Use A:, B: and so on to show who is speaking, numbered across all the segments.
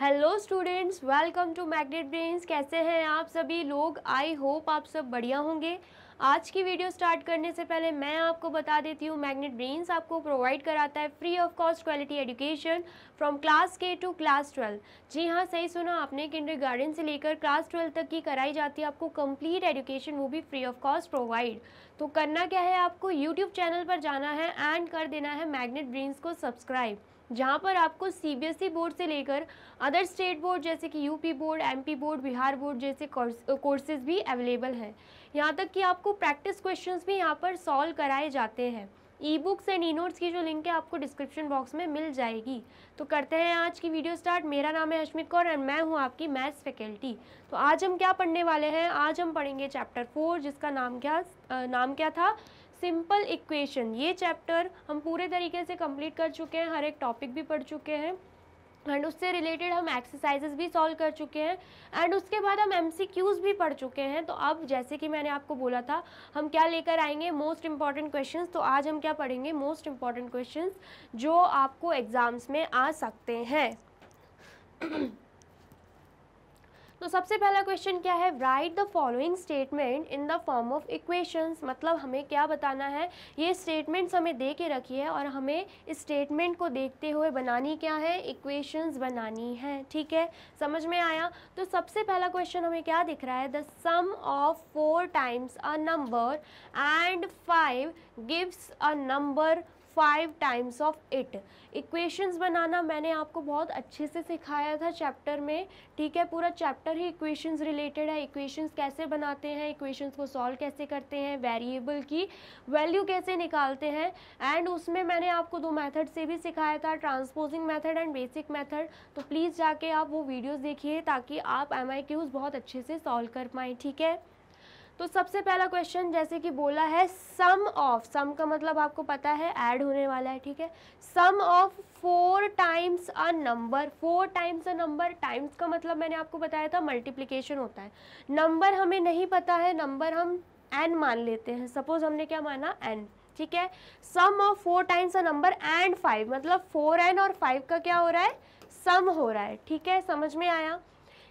A: hello students welcome to Magnet Brains कैसे हैं आप सभी लोग आई होप आप सब बढ़िया होंगे आज की वीडियो स्टार्ट करने से पहले मैं आपको बता देती हूँ मैग्नेट ब्रेन्स आपको प्रोवाइड कराता है free of cost quality education from class K to class twelve जी हाँ सही सुना आपने किंडर गार्डन से लेकर क्लास ट्वेल्व तक की कराई जाती है आपको कंप्लीट एजुकेशन वो भी फ्री ऑफ कॉस्ट प्रोवाइड तो करना क्या है आपको यूट्यूब चैनल पर जाना है एंड कर देना है मैग्नेट ब्रेन्स को सब्सक्राइब जहाँ पर आपको सीबीएसई बोर्ड e से लेकर अदर स्टेट बोर्ड जैसे कि UP board MP board Bihar board जैसे कोर्सेज भी अवेलेबल हैं यहाँ तक कि आपको प्रैक्टिस क्वेश्चंस भी यहाँ पर सॉल्व कराए जाते हैं e books and e notes की जो लिंक है आपको डिस्क्रिप्शन बॉक्स में मिल जाएगी तो करते हैं आज की वीडियो स्टार्ट मेरा नाम है अश्मित कौर एंड मैं हूँ आपकी मैथ्स फैकल्टी तो आज हम क्या पढ़ने वाले हैं आज हम पढ़ेंगे चैप्टर फोर जिसका नाम क्या नाम क्या था सिंपल इक्वेशन ये चैप्टर हम पूरे तरीके से कंप्लीट कर चुके हैं हर एक टॉपिक भी पढ़ चुके हैं एंड उससे रिलेटेड हम एक्सरसाइजेज भी सॉल्व कर चुके हैं एंड उसके बाद हम एम भी पढ़ चुके हैं तो अब जैसे कि मैंने आपको बोला था हम क्या लेकर आएंगे मोस्ट इम्पॉर्टेंट क्वेश्चन तो आज हम क्या पढ़ेंगे मोस्ट इम्पॉर्टेंट क्वेश्चन जो आपको एग्ज़ाम्स में आ सकते हैं तो सबसे पहला क्वेश्चन क्या है write the following statement in the form of equations मतलब हमें क्या बताना है ये स्टेटमेंट्स हमें दे के रखी है और हमें इस स्टेटमेंट को देखते हुए बनानी क्या है इक्वेशंस बनानी है ठीक है समझ में आया तो सबसे पहला क्वेश्चन हमें क्या दिख रहा है the sum of four times a number and five gives a number five times of it equations बनाना मैंने आपको बहुत अच्छे से सिखाया था चैप्टर में ठीक है पूरा चैप्टर ही इक्वेशंस रिलेटेड है इक्वेशंस कैसे बनाते हैं इक्वेशंस को सॉल्व कैसे करते हैं वेरिएबल की वैल्यू कैसे निकालते हैं एंड उसमें मैंने आपको दो मेथड से भी सिखाया था transposing method and basic method तो प्लीज़ जाके आप वो वीडियोज़ देखिए ताकि आप एम बहुत अच्छे से सॉल्व कर पाएँ ठीक है तो सबसे पहला क्वेश्चन जैसे कि बोला है सम ऑफ सम का मतलब आपको पता है ऐड होने वाला है ठीक है sum of four times a number four times a number times का मतलब मैंने आपको बताया था मल्टीप्लिकेशन होता है नंबर हमें नहीं पता है नंबर हम एन मान लेते हैं सपोज हमने क्या माना एन ठीक है sum of four times a number and five मतलब फोर एन और फाइव का क्या हो रहा है सम हो रहा है ठीक है समझ में आया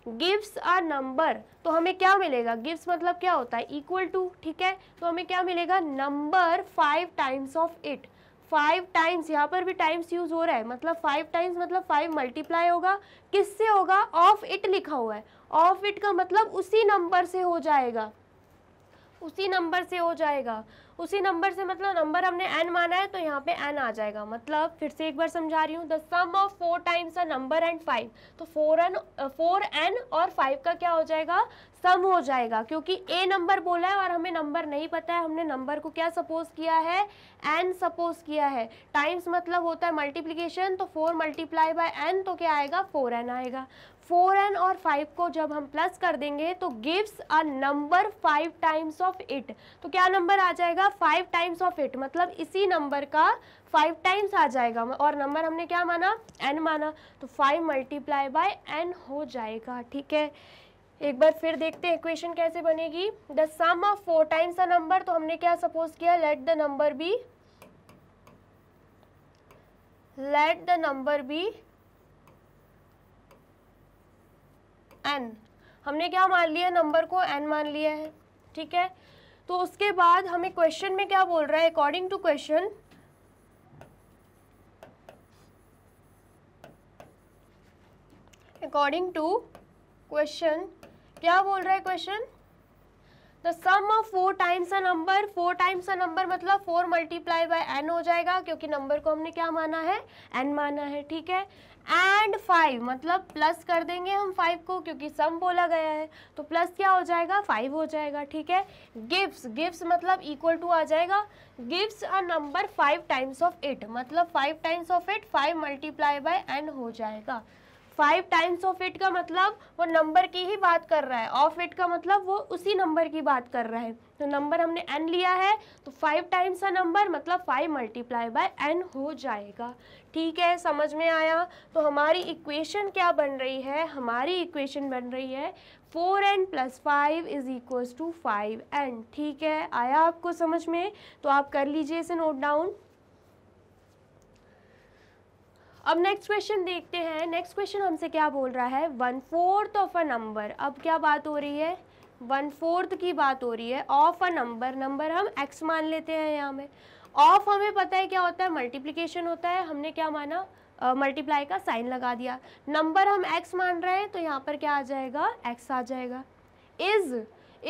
A: गिव्स अ नंबर तो हमें क्या मिलेगा गिव्स मतलब क्या होता है इक्वल टू ठीक है तो हमें क्या मिलेगा number five times of it five times यहाँ पर भी टाइम्स यूज हो रहा है मतलब फाइव टाइम्स मतलब फाइव मल्टीप्लाई होगा किससे होगा ऑफ इट लिखा हुआ है ऑफ इट का मतलब उसी नंबर से हो जाएगा उसी नंबर से हो जाएगा उसी नंबर से मतलब नंबर हमने एन माना है तो यहाँ पे एन आ जाएगा मतलब फिर से एक बार समझा रही हूँ the sum of four times a number and five तो फोर एन फोर एन और फाइव का क्या हो जाएगा सम हो जाएगा क्योंकि ए नंबर बोला है और हमें नंबर नहीं पता है हमने नंबर को क्या सपोज किया है एन सपोज किया है टाइम्स मतलब होता है मल्टीप्लीकेशन तो फोर मल्टीप्लाई बाय एन तो क्या आएगा फोर एन आएगा फोर एन और फाइव को जब हम प्लस कर देंगे तो gives a number five times of it तो क्या नंबर आ जाएगा फाइव टाइम्स ऑफ इट मतलब इसी नंबर का फाइव टाइम्स आ जाएगा और नंबर हमने क्या माना एन माना तो फाइव मल्टीप्लाई बाय एन हो जाएगा ठीक है एक बार फिर देखते हैं इक्वेशन कैसे बनेगी the sum of four times a number तो हमने क्या सपोज किया let the number be let the number be n हमने क्या मान लिया नंबर को एन मान लिया है ठीक है तो उसके बाद हमें क्वेश्चन में क्या बोल रहा है according to question according to question क्या बोल रहा है question the sum of four times a number four times a number मतलब फोर मल्टीप्लाई बाय एन हो जाएगा क्योंकि नंबर को हमने क्या माना है एन माना है ठीक है एंड फाइव मतलब प्लस कर देंगे हम फाइव को क्योंकि सम बोला गया है तो प्लस क्या हो जाएगा फाइव हो जाएगा ठीक है गिफ्ट गिफ्ट मतलब इक्वल टू आ जाएगा gift a number five times of it मतलब five times of eight five multiply by N हो जाएगा फाइव टाइम्स ऑफ इट का मतलब वो नंबर की ही बात कर रहा है ऑफ इट का मतलब वो उसी नंबर की बात कर रहा है तो नंबर हमने एन लिया है तो फाइव टाइम्स का नंबर मतलब फाइव मल्टीप्लाई बाय एन हो जाएगा ठीक है समझ में आया तो हमारी इक्वेशन क्या बन रही है हमारी इक्वेशन बन रही है four n plus five is equals to five n ठीक है आया आपको समझ में तो आप कर लीजिए इसे नोट डाउन अब नेक्स्ट क्वेश्चन देखते हैं नेक्स्ट क्वेश्चन हमसे क्या बोल रहा है one fourth of a number अब क्या बात हो रही है वन फोर्थ की बात हो रही है ऑफ अ नंबर नंबर हम एक्स मान लेते हैं यहाँ में ऑफ हमें पता है क्या होता है मल्टीप्लीकेशन होता है हमने क्या माना मल्टीप्लाई uh, का साइन लगा दिया नंबर हम एक्स मान रहे हैं तो यहाँ पर क्या आ जाएगा एक्स आ जाएगा is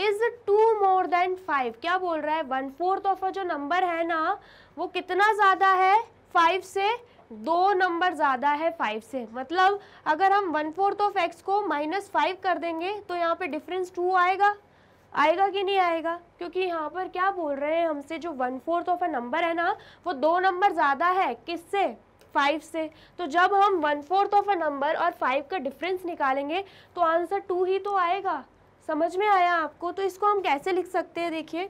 A: is two more than five क्या बोल रहा है वन फोर्थ ऑफ जो नंबर है ना वो कितना ज़्यादा है फाइव से दो नंबर ज़्यादा है फाइव से मतलब अगर हम वन फोर्थ ऑफ एक्स को माइनस फाइव कर देंगे तो यहाँ पे डिफरेंस टू आएगा आएगा कि नहीं आएगा क्योंकि यहाँ पर क्या बोल रहे हैं हमसे जो one fourth of a number है ना वो दो नंबर ज़्यादा है किससे फाइव से तो जब हम one fourth of a number और फाइव का डिफरेंस निकालेंगे तो आंसर टू ही तो आएगा समझ में आया आपको तो इसको हम कैसे लिख सकते हैं देखिए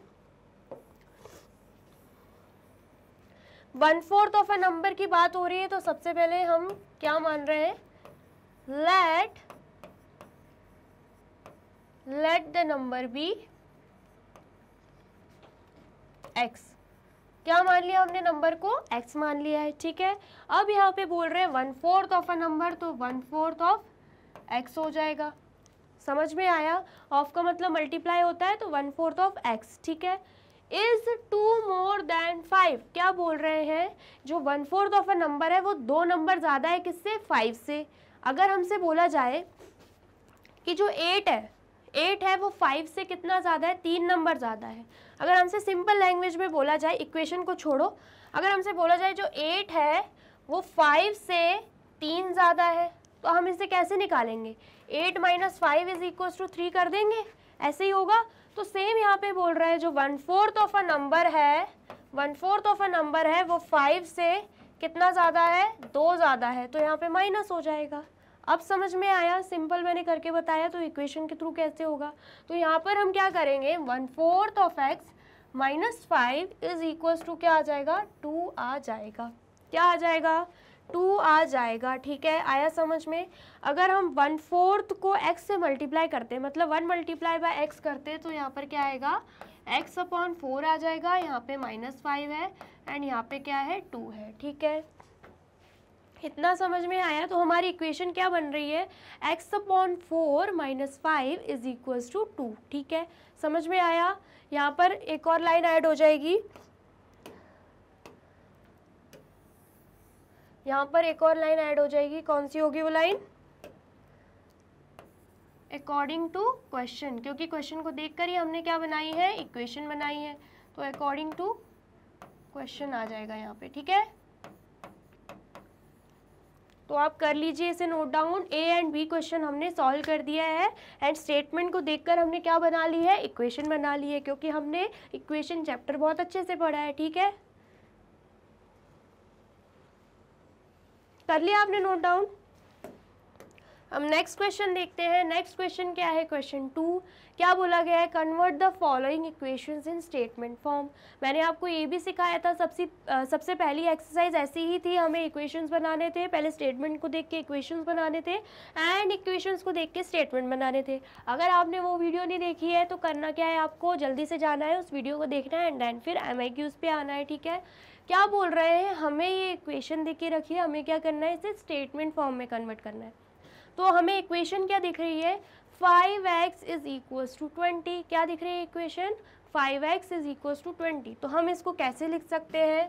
A: one fourth of a number की बात हो रही है तो सबसे पहले हम क्या मान रहे हैं let let the number be x क्या मान लिया हमने नंबर को एक्स मान लिया है ठीक है अब यहाँ पे बोल रहे हैं one fourth of a number तो वन फोर्थ ऑफ एक्स हो जाएगा समझ में आया ऑफ का मतलब मल्टीप्लाई होता है तो वन फोर्थ ऑफ एक्स ठीक है is two more than five क्या बोल रहे हैं जो one fourth of a number है वो दो नंबर ज़्यादा है किससे फाइव से अगर हमसे बोला जाए कि जो एट है एट है वो फाइव से कितना ज़्यादा है तीन नंबर ज़्यादा है अगर हमसे सिंपल लैंग्वेज में बोला जाए इक्वेशन को छोड़ो अगर हमसे बोला जाए जो एट है वो फाइव से तीन ज़्यादा है तो हम इसे कैसे निकालेंगे eight minus five is equal to three कर देंगे ऐसे ही होगा तो सेम यहाँ पे बोल रहा है जो one fourth of a number है one fourth of a number है वो फाइव से कितना ज़्यादा है दो ज़्यादा है तो यहाँ पे माइनस हो जाएगा अब समझ में आया सिंपल मैंने करके बताया तो इक्वेशन के थ्रू कैसे होगा तो यहाँ पर हम क्या करेंगे one fourth of x minus five is equal to क्या आ जाएगा टू आ जाएगा क्या आ जाएगा टू आ जाएगा ठीक है आया समझ में अगर हम वन फोर्थ को एक्स से मल्टीप्लाई करते हैं मतलब वन मल्टीप्लाई बाय एक्स करते हैं तो यहाँ पर क्या आएगा एक्स अपॉन फोर आ जाएगा यहाँ पे माइनस फाइव है एंड यहाँ पे क्या है टू है ठीक है इतना समझ में आया तो हमारी इक्वेशन क्या बन रही है x upon four minus five is equals to two ठीक है समझ में आया यहाँ पर एक और लाइन ऐड हो जाएगी यहाँ पर एक और लाइन ऐड हो जाएगी कौन सी होगी वो लाइन अकॉर्डिंग टू क्वेश्चन क्योंकि क्वेश्चन को देखकर ही हमने क्या बनाई है इक्वेशन बनाई है तो अकॉर्डिंग टू क्वेश्चन आ जाएगा यहाँ पे ठीक है तो आप कर लीजिए इसे note down A and B question हमने सॉल्व कर दिया है एंड स्टेटमेंट को देखकर हमने क्या बना ली है इक्वेशन बना ली है क्योंकि हमने इक्वेशन चैप्टर बहुत अच्छे से पढ़ा है ठीक है कर लिया आपने नोट डाउन हम नेक्स्ट क्वेश्चन देखते हैं नेक्स्ट क्वेश्चन क्या है क्वेश्चन टू क्या बोला गया है convert the following equations in statement form मैंने आपको ये भी सिखाया था सबसे सबसे पहली एक्सरसाइज ऐसी ही थी हमें इक्वेशंस बनाने थे पहले स्टेटमेंट को देख के इक्वेशंस बनाने थे एंड इक्वेशंस को देख के स्टेटमेंट बनाने थे अगर आपने वो वीडियो नहीं देखी है तो करना क्या है आपको जल्दी से जाना है उस वीडियो को देखना है एंड देन फिर एम आई क्यूज़ पे आना है ठीक है क्या बोल रहे हैं हमें ये इक्वेशन दे के रखिए हमें क्या करना है इसे स्टेटमेंट फॉर्म में कन्वर्ट करना है तो हमें इक्वेशन क्या दिख रही है five x is equals to twenty क्या दिख रही है equation five x is equals to twenty तो हम इसको कैसे लिख सकते हैं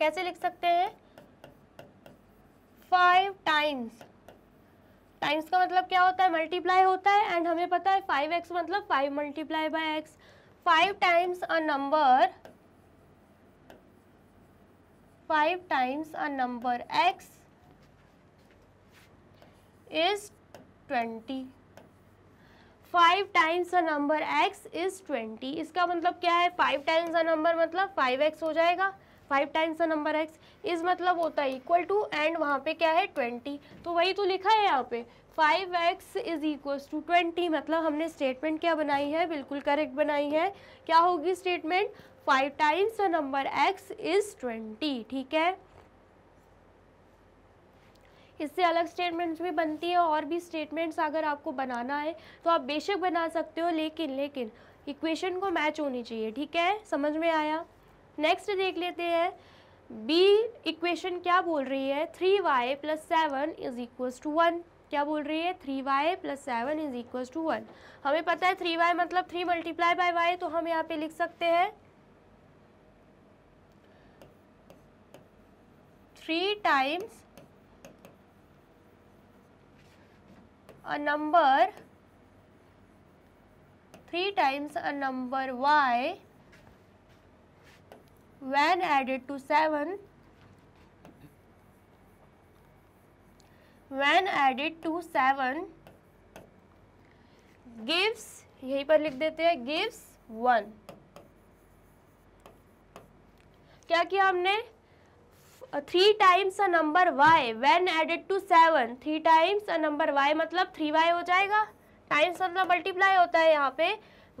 A: कैसे लिख सकते हैं फाइव टाइम्स टाइम्स का मतलब क्या होता है मल्टीप्लाई होता है एंड हमें पता है फाइव एक्स मतलब five multiply by x five times a number 5 times a number x is 20 five times a number x is twenty इसका मतलब क्या है फाइव टाइम्स अ नंबर मतलब फाइव एक्स हो जाएगा five times a number x is मतलब होता है इक्वल टू एंड वहाँ पे क्या है ट्वेंटी तो वही तो लिखा है यहाँ पे five x is equals to twenty मतलब हमने स्टेटमेंट क्या बनाई है बिल्कुल करेक्ट बनाई है क्या होगी statement five times the number x is twenty ठीक है इससे अलग स्टेटमेंट्स भी बनती है और भी स्टेटमेंट्स अगर आपको बनाना है तो आप बेशक बना सकते हो लेकिन लेकिन इक्वेशन को मैच होनी चाहिए ठीक है समझ में आया नेक्स्ट देख लेते हैं बी इक्वेशन क्या बोल रही है three y plus seven is equals to one क्या बोल रही है three y plus seven is equals to one हमें पता है थ्री वाई मतलब थ्री मल्टीप्लाई बाई वाई तो हम यहाँ पे लिख सकते हैं 3 times a number 3 times a number y when added to 7 when added to 7 gives यहीं पर लिख देते हैं gives 1 क्या किया हमने three times a number y when added to seven three times a number y मतलब थ्री वाई हो जाएगा टाइम्स मतलब मल्टीप्लाई होता है यहाँ पे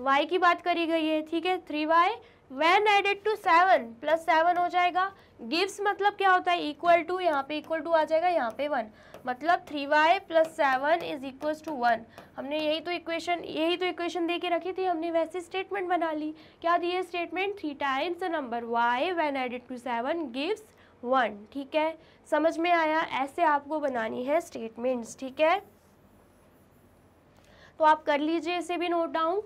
A: वाई की बात करी गई है ठीक है three y when added to seven plus seven हो जाएगा गिव्स मतलब क्या होता है इक्वल टू यहाँ पे इक्वल टू आ जाएगा यहाँ पे वन मतलब three y plus seven is equal to one हमने यही तो इक्वेशन यही तो इक्वेशन दे के रखी थी हमने वैसे स्टेटमेंट बना ली क्या दी है statement three times the number y when added to seven gives one ठीक है समझ में आया ऐसे आपको बनानी है स्टेटमेंट्स ठीक है तो आप कर लीजिए इसे भी नोट डाउन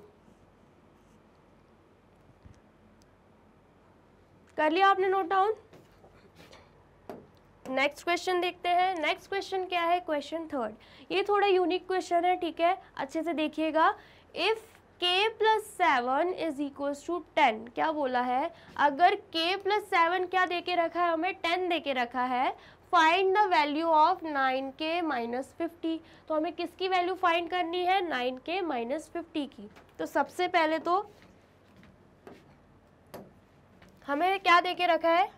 A: कर लिया आपने नोट डाउन नेक्स्ट क्वेश्चन देखते हैं नेक्स्ट क्वेश्चन क्या है क्वेश्चन थर्ड ये थोड़ा यूनिक क्वेश्चन है ठीक है अच्छे से देखिएगा if k plus seven is equal to ten क्या बोला है अगर के प्लस सेवन क्या दे के रखा है हमें टेन दे के रखा है find the value of nine k minus fifty तो हमें किसकी वैल्यू फाइंड करनी है नाइन के माइनस फिफ्टी की तो सबसे पहले तो हमें क्या दे के रखा है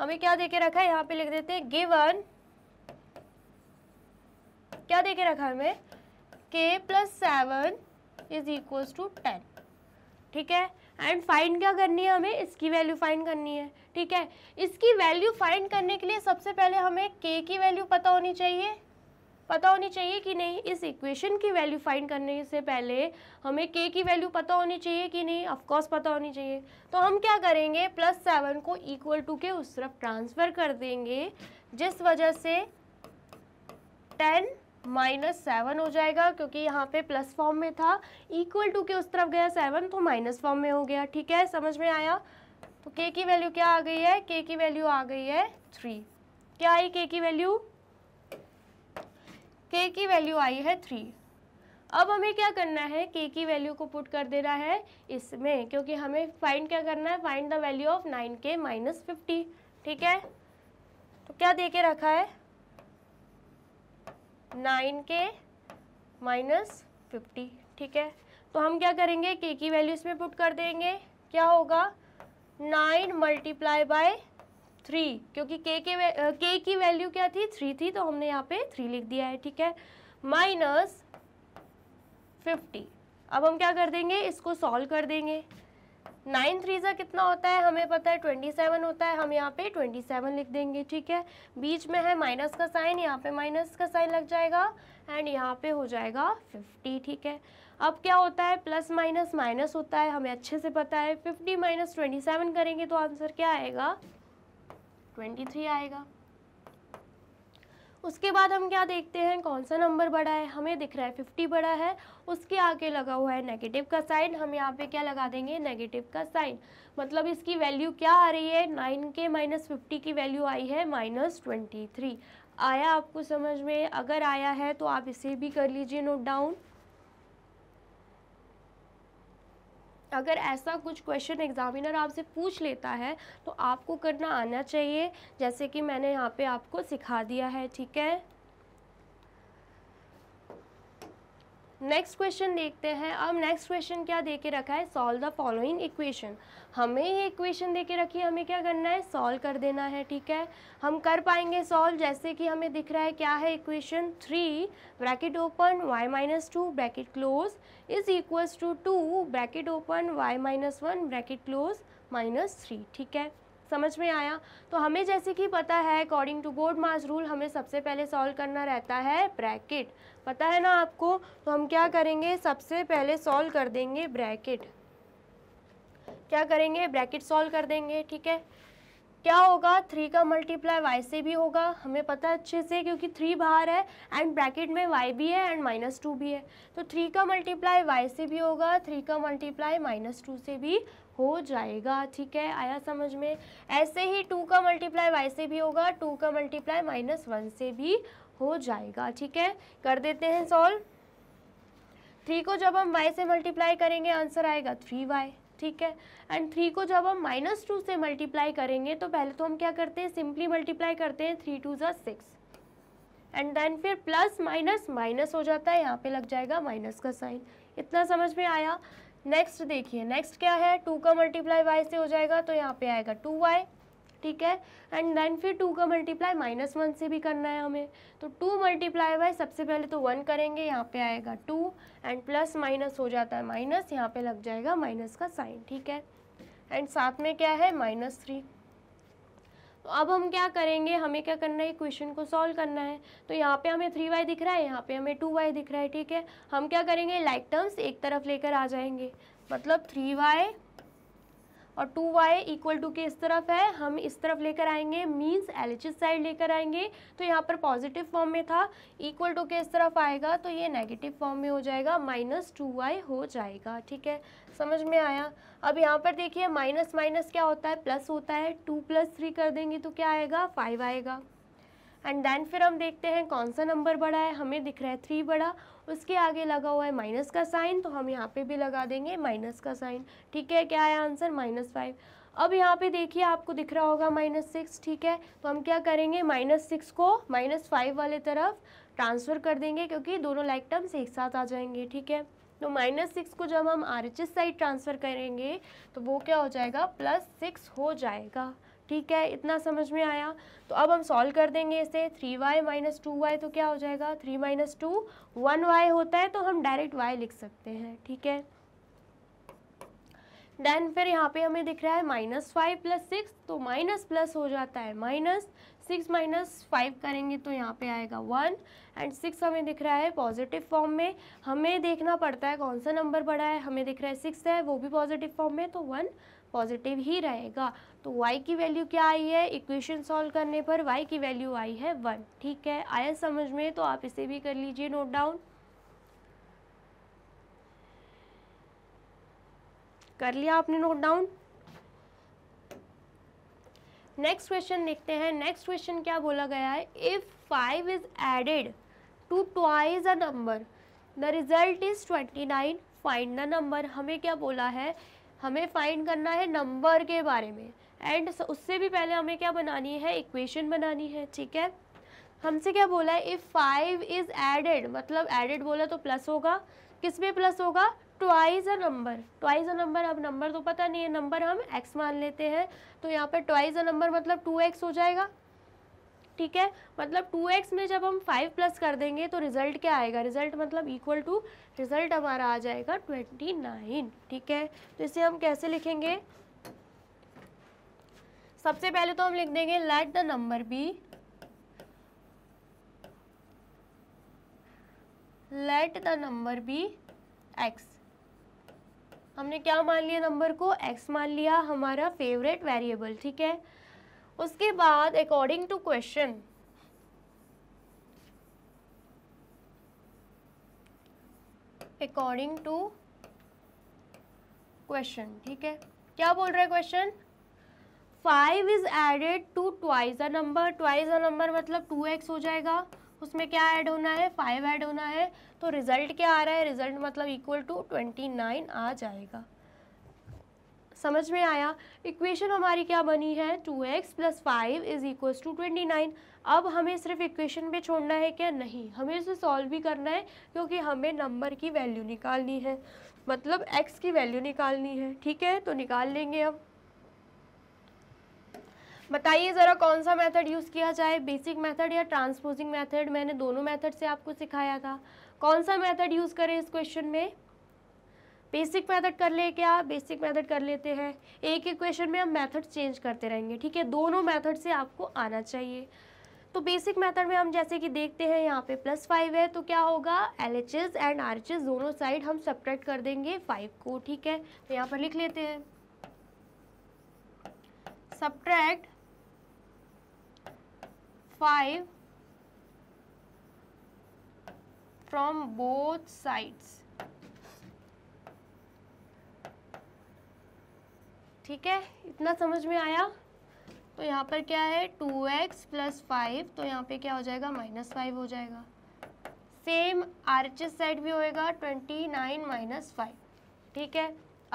A: हमें क्या दे के रखा है यहाँ पे लिख देते हैं गिवन क्या दे के रखा है हमें k plus seven is equals to ten ठीक है एंड फाइंड क्या करनी है हमें इसकी वैल्यू फाइंड करनी है ठीक है इसकी वैल्यू फाइंड करने के लिए सबसे पहले हमें के की वैल्यू पता होनी चाहिए पता होनी चाहिए कि नहीं इस इक्वेशन की वैल्यू फाइंड करने से पहले हमें के की वैल्यू पता होनी चाहिए कि नहीं ऑफकोर्स पता होनी चाहिए तो हम क्या करेंगे प्लस सेवन को इक्वल टू के उस तरफ ट्रांसफ़र कर देंगे जिस वजह से टेन माइनस सेवन हो जाएगा क्योंकि यहाँ पे प्लस फॉर्म में था इक्वल टू के उस तरफ गया सेवन तो माइनस फॉर्म में हो गया ठीक है समझ में आया तो के की वैल्यू क्या आ गई है के की वैल्यू आ गई है थ्री क्या आई के की वैल्यू के की वैल्यू आई है थ्री अब हमें क्या करना है के की वैल्यू को पुट कर देना है इसमें क्योंकि हमें फाइंड क्या करना है find the value of nine k minus fifty ठीक है तो क्या दे के रखा है नाइन के माइनस फिफ्टी ठीक है तो हम क्या करेंगे के की वैल्यू इसमें पुट कर देंगे क्या होगा नाइन मल्टीप्लाई बाय थ्री क्योंकि के के के की वैल्यू क्या थी थ्री थी तो हमने यहाँ पे थ्री लिख दिया है ठीक है माइनस फिफ्टी अब हम क्या कर देंगे इसको सॉल्व कर देंगे नाइन थ्री कितना होता है हमें पता है ट्वेंटी सेवन होता है हम यहाँ पे ट्वेंटी सेवन लिख देंगे ठीक है बीच में है माइनस का साइन यहाँ पे माइनस का साइन लग जाएगा एंड यहाँ पे हो जाएगा फिफ्टी ठीक है अब क्या होता है प्लस माइनस माइनस होता है हमें अच्छे से पता है फिफ्टी माइनस ट्वेंटी सेवन करेंगे तो आंसर क्या आएगा ट्वेंटी थ्री आएगा उसके बाद हम क्या देखते हैं कौन सा नंबर बड़ा है हमें दिख रहा है फिफ्टी बड़ा है उसके आगे लगा हुआ है नेगेटिव का साइन हम यहाँ पे क्या लगा देंगे नेगेटिव का साइन मतलब इसकी वैल्यू क्या आ रही है नाइन के माइनस फिफ्टी की वैल्यू आई है माइनस ट्वेंटी थ्री आया आपको समझ में अगर आया है तो आप इसे भी कर लीजिए नोट डाउन अगर ऐसा कुछ क्वेश्चन एग्ज़ामिनर आपसे पूछ लेता है तो आपको करना आना चाहिए जैसे कि मैंने यहाँ पे आपको सिखा दिया है ठीक है नेक्स्ट क्वेश्चन देखते हैं अब नेक्स्ट क्वेश्चन क्या दे के रखा है सॉल्व द फॉलोइंग इक्वेशन हमें ये इक्वेशन दे के रखी है हमें क्या करना है सॉल्व कर देना है ठीक है हम कर पाएंगे सॉल्व जैसे कि हमें दिख रहा है क्या है equation three bracket open y minus two bracket close is equals to two bracket open y minus one bracket close minus three ठीक है समझ में आया तो हमें जैसे कि पता है according to BODMAS rule हमें सबसे पहले सॉल्व करना रहता है ब्रैकेट पता है ना आपको तो हम क्या करेंगे सबसे पहले सॉल्व कर देंगे ब्रैकेट क्या करेंगे ब्रैकेट सॉल्व कर देंगे ठीक है क्या होगा थ्री का मल्टीप्लाई वाई से भी होगा हमें पता है अच्छे से क्योंकि थ्री बाहर है एंड ब्रैकेट में वाई भी है एंड माइनस टू भी है तो थ्री का मल्टीप्लाई वाई से भी होगा थ्री का मल्टीप्लाई माइनस टू से भी हो जाएगा ठीक है आया समझ में ऐसे ही टू का मल्टीप्लाई वाई से भी होगा टू का मल्टीप्लाई माइनस वन से भी हो जाएगा ठीक है कर देते हैं सॉल्व थ्री को जब हम वाई से मल्टीप्लाई करेंगे आंसर आएगा थ्री वाई ठीक है एंड थ्री को जब हम माइनस टू से मल्टीप्लाई करेंगे तो पहले तो हम क्या करते हैं सिंपली मल्टीप्लाई करते हैं थ्री टू ज़ा सिक्स एंड देन फिर प्लस माइनस माइनस हो जाता है यहाँ पे लग जाएगा माइनस का साइन इतना समझ में आया नेक्स्ट देखिए नेक्स्ट क्या है टू का मल्टीप्लाई वाई से हो जाएगा तो यहाँ पे आएगा टू वाई ठीक है एंड देन फिर टू का मल्टीप्लाई माइनस वन से भी करना है हमें तो टू मल्टीप्लाई बाय सबसे पहले तो वन करेंगे यहाँ पे आएगा टू एंड प्लस माइनस हो जाता है माइनस यहाँ पे लग जाएगा माइनस का साइन ठीक है एंड साथ में क्या है माइनस थ्री तो अब हम क्या करेंगे हमें क्या करना है क्वेश्चन को सॉल्व करना है तो यहाँ पे हमें थ्री वाई दिख रहा है यहाँ पे हमें टू वाई दिख रहा है ठीक है हम क्या करेंगे लाइक like टर्म्स एक तरफ लेकर आ जाएंगे मतलब थ्री वाई और टू वाई इक्वल टू के इस तरफ है हम इस तरफ लेकर आएंगे मीन्स एल साइड लेकर आएंगे तो यहाँ पर पॉजिटिव फॉर्म में था इक्वल टू के इस तरफ आएगा तो ये नेगेटिव फॉर्म में हो जाएगा माइनस टू वाई हो जाएगा ठीक है समझ में आया अब यहाँ पर देखिए माइनस माइनस क्या होता है प्लस होता है टू प्लस थ्री कर देंगे तो क्या आएगा फाइव आएगा एंड देन फिर हम देखते हैं कौन सा नंबर बड़ा है हमें दिख रहा है थ्री बड़ा उसके आगे लगा हुआ है माइनस का साइन तो हम यहाँ पे भी लगा देंगे माइनस का साइन ठीक है क्या है आंसर माइनस फाइव अब यहाँ पे देखिए आपको दिख रहा होगा माइनस सिक्स ठीक है तो हम क्या करेंगे माइनस सिक्स को माइनस फाइव वाले तरफ ट्रांसफ़र कर देंगे क्योंकि दोनों लाइक टर्म्स एक साथ आ जाएंगे ठीक है तो माइनस सिक्स को जब हम R H S side transfer करेंगे तो वो क्या हो जाएगा प्लस सिक्स हो जाएगा ठीक है इतना समझ में आया तो अब हम सॉल्व कर देंगे इसे three y minus two y तो क्या हो जाएगा three minus two one y होता है तो हम डायरेक्ट वाई लिख सकते हैं ठीक है देन फिर यहाँ पे हमें दिख रहा है माइनस फाइव प्लस सिक्स तो माइनस प्लस हो जाता है माइनस सिक्स माइनस फाइव करेंगे तो यहाँ पे आएगा वन एंड सिक्स हमें दिख रहा है पॉजिटिव फॉर्म में हमें देखना पड़ता है कौन सा नंबर बड़ा है हमें दिख रहा है सिक्स है वो भी पॉजिटिव फॉर्म में तो वन पॉजिटिव ही रहेगा तो y की वैल्यू क्या आई है इक्वेशन सॉल्व करने पर y की वैल्यू आई है वन ठीक है आया समझ में तो आप इसे भी कर लीजिए नोट डाउन कर लिया आपने नोट डाउन नेक्स्ट क्वेश्चन देखते हैं नेक्स्ट क्वेश्चन क्या बोला गया है if five is added to twice a number the result is twenty nine find the number हमें क्या बोला है हमें फाइंड करना है नंबर के बारे में एंड उससे भी पहले हमें क्या बनानी है इक्वेशन बनानी है ठीक है हमसे क्या बोला है इफ़ फाइव इज़ एडेड मतलब एडेड बोला तो प्लस होगा किस में प्लस होगा twice a number twice a number अब नंबर तो पता नहीं है नंबर हम एक्स मान लेते हैं तो यहाँ पर ट्वाइज अ नंबर मतलब टू एक्स हो जाएगा ठीक है मतलब टू एक्स में जब हम फाइव प्लस कर देंगे तो रिजल्ट क्या आएगा रिजल्ट मतलब इक्वल टू रिजल्ट हमारा आ जाएगा ट्वेंटी नाइन ठीक है तो इसे हम कैसे लिखेंगे सबसे पहले तो हम लिख देंगे let the number be let the number be x हमने क्या मान लिया नंबर को एक्स मान लिया हमारा फेवरेट वेरिएबल ठीक है उसके बाद according to question according to question ठीक है क्या बोल रहा है question five is added to twice a number twice a number मतलब टू एक्स हो जाएगा उसमें क्या ऐड होना है फाइव ऐड होना है तो रिजल्ट क्या आ रहा है रिजल्ट मतलब इक्वल टू ट्वेंटी नाइन आ जाएगा समझ में आया इक्वेशन हमारी क्या बनी है two x plus five is equal to twenty nine अब हमें सिर्फ इक्वेशन पे छोड़ना है क्या नहीं हमें इसे सॉल्व भी करना है क्योंकि हमें नंबर की वैल्यू निकालनी है मतलब एक्स की वैल्यू निकालनी है ठीक है तो निकाल लेंगे अब बताइए ज़रा कौन सा मेथड यूज़ किया जाए बेसिक मेथड या ट्रांसपोजिंग मेथड मैंने दोनों मेथड से आपको सिखाया था कौन सा मेथड यूज़ करें इस क्वेश्चन में बेसिक मेथड कर ले क्या बेसिक मेथड कर लेते हैं एक ही क्वेश्चन में हम मेथड चेंज करते रहेंगे ठीक है दोनों मेथड से आपको आना चाहिए तो बेसिक मेथड में हम जैसे कि देखते हैं यहाँ पे प्लस फाइव है तो क्या होगा L H S and R H S दोनों साइड हम सब्ट्रैक्ट कर देंगे फाइव को ठीक है तो यहाँ पर लिख लेते हैं सब्ट्रैक्ट 5 from both sides ठीक है इतना समझ में आया तो यहाँ पर क्या है टू एक्स प्लस फाइव तो यहाँ पे क्या हो जाएगा माइनस फाइव हो जाएगा same R H S side भी होएगा ट्वेंटी नाइन माइनस फाइव ठीक है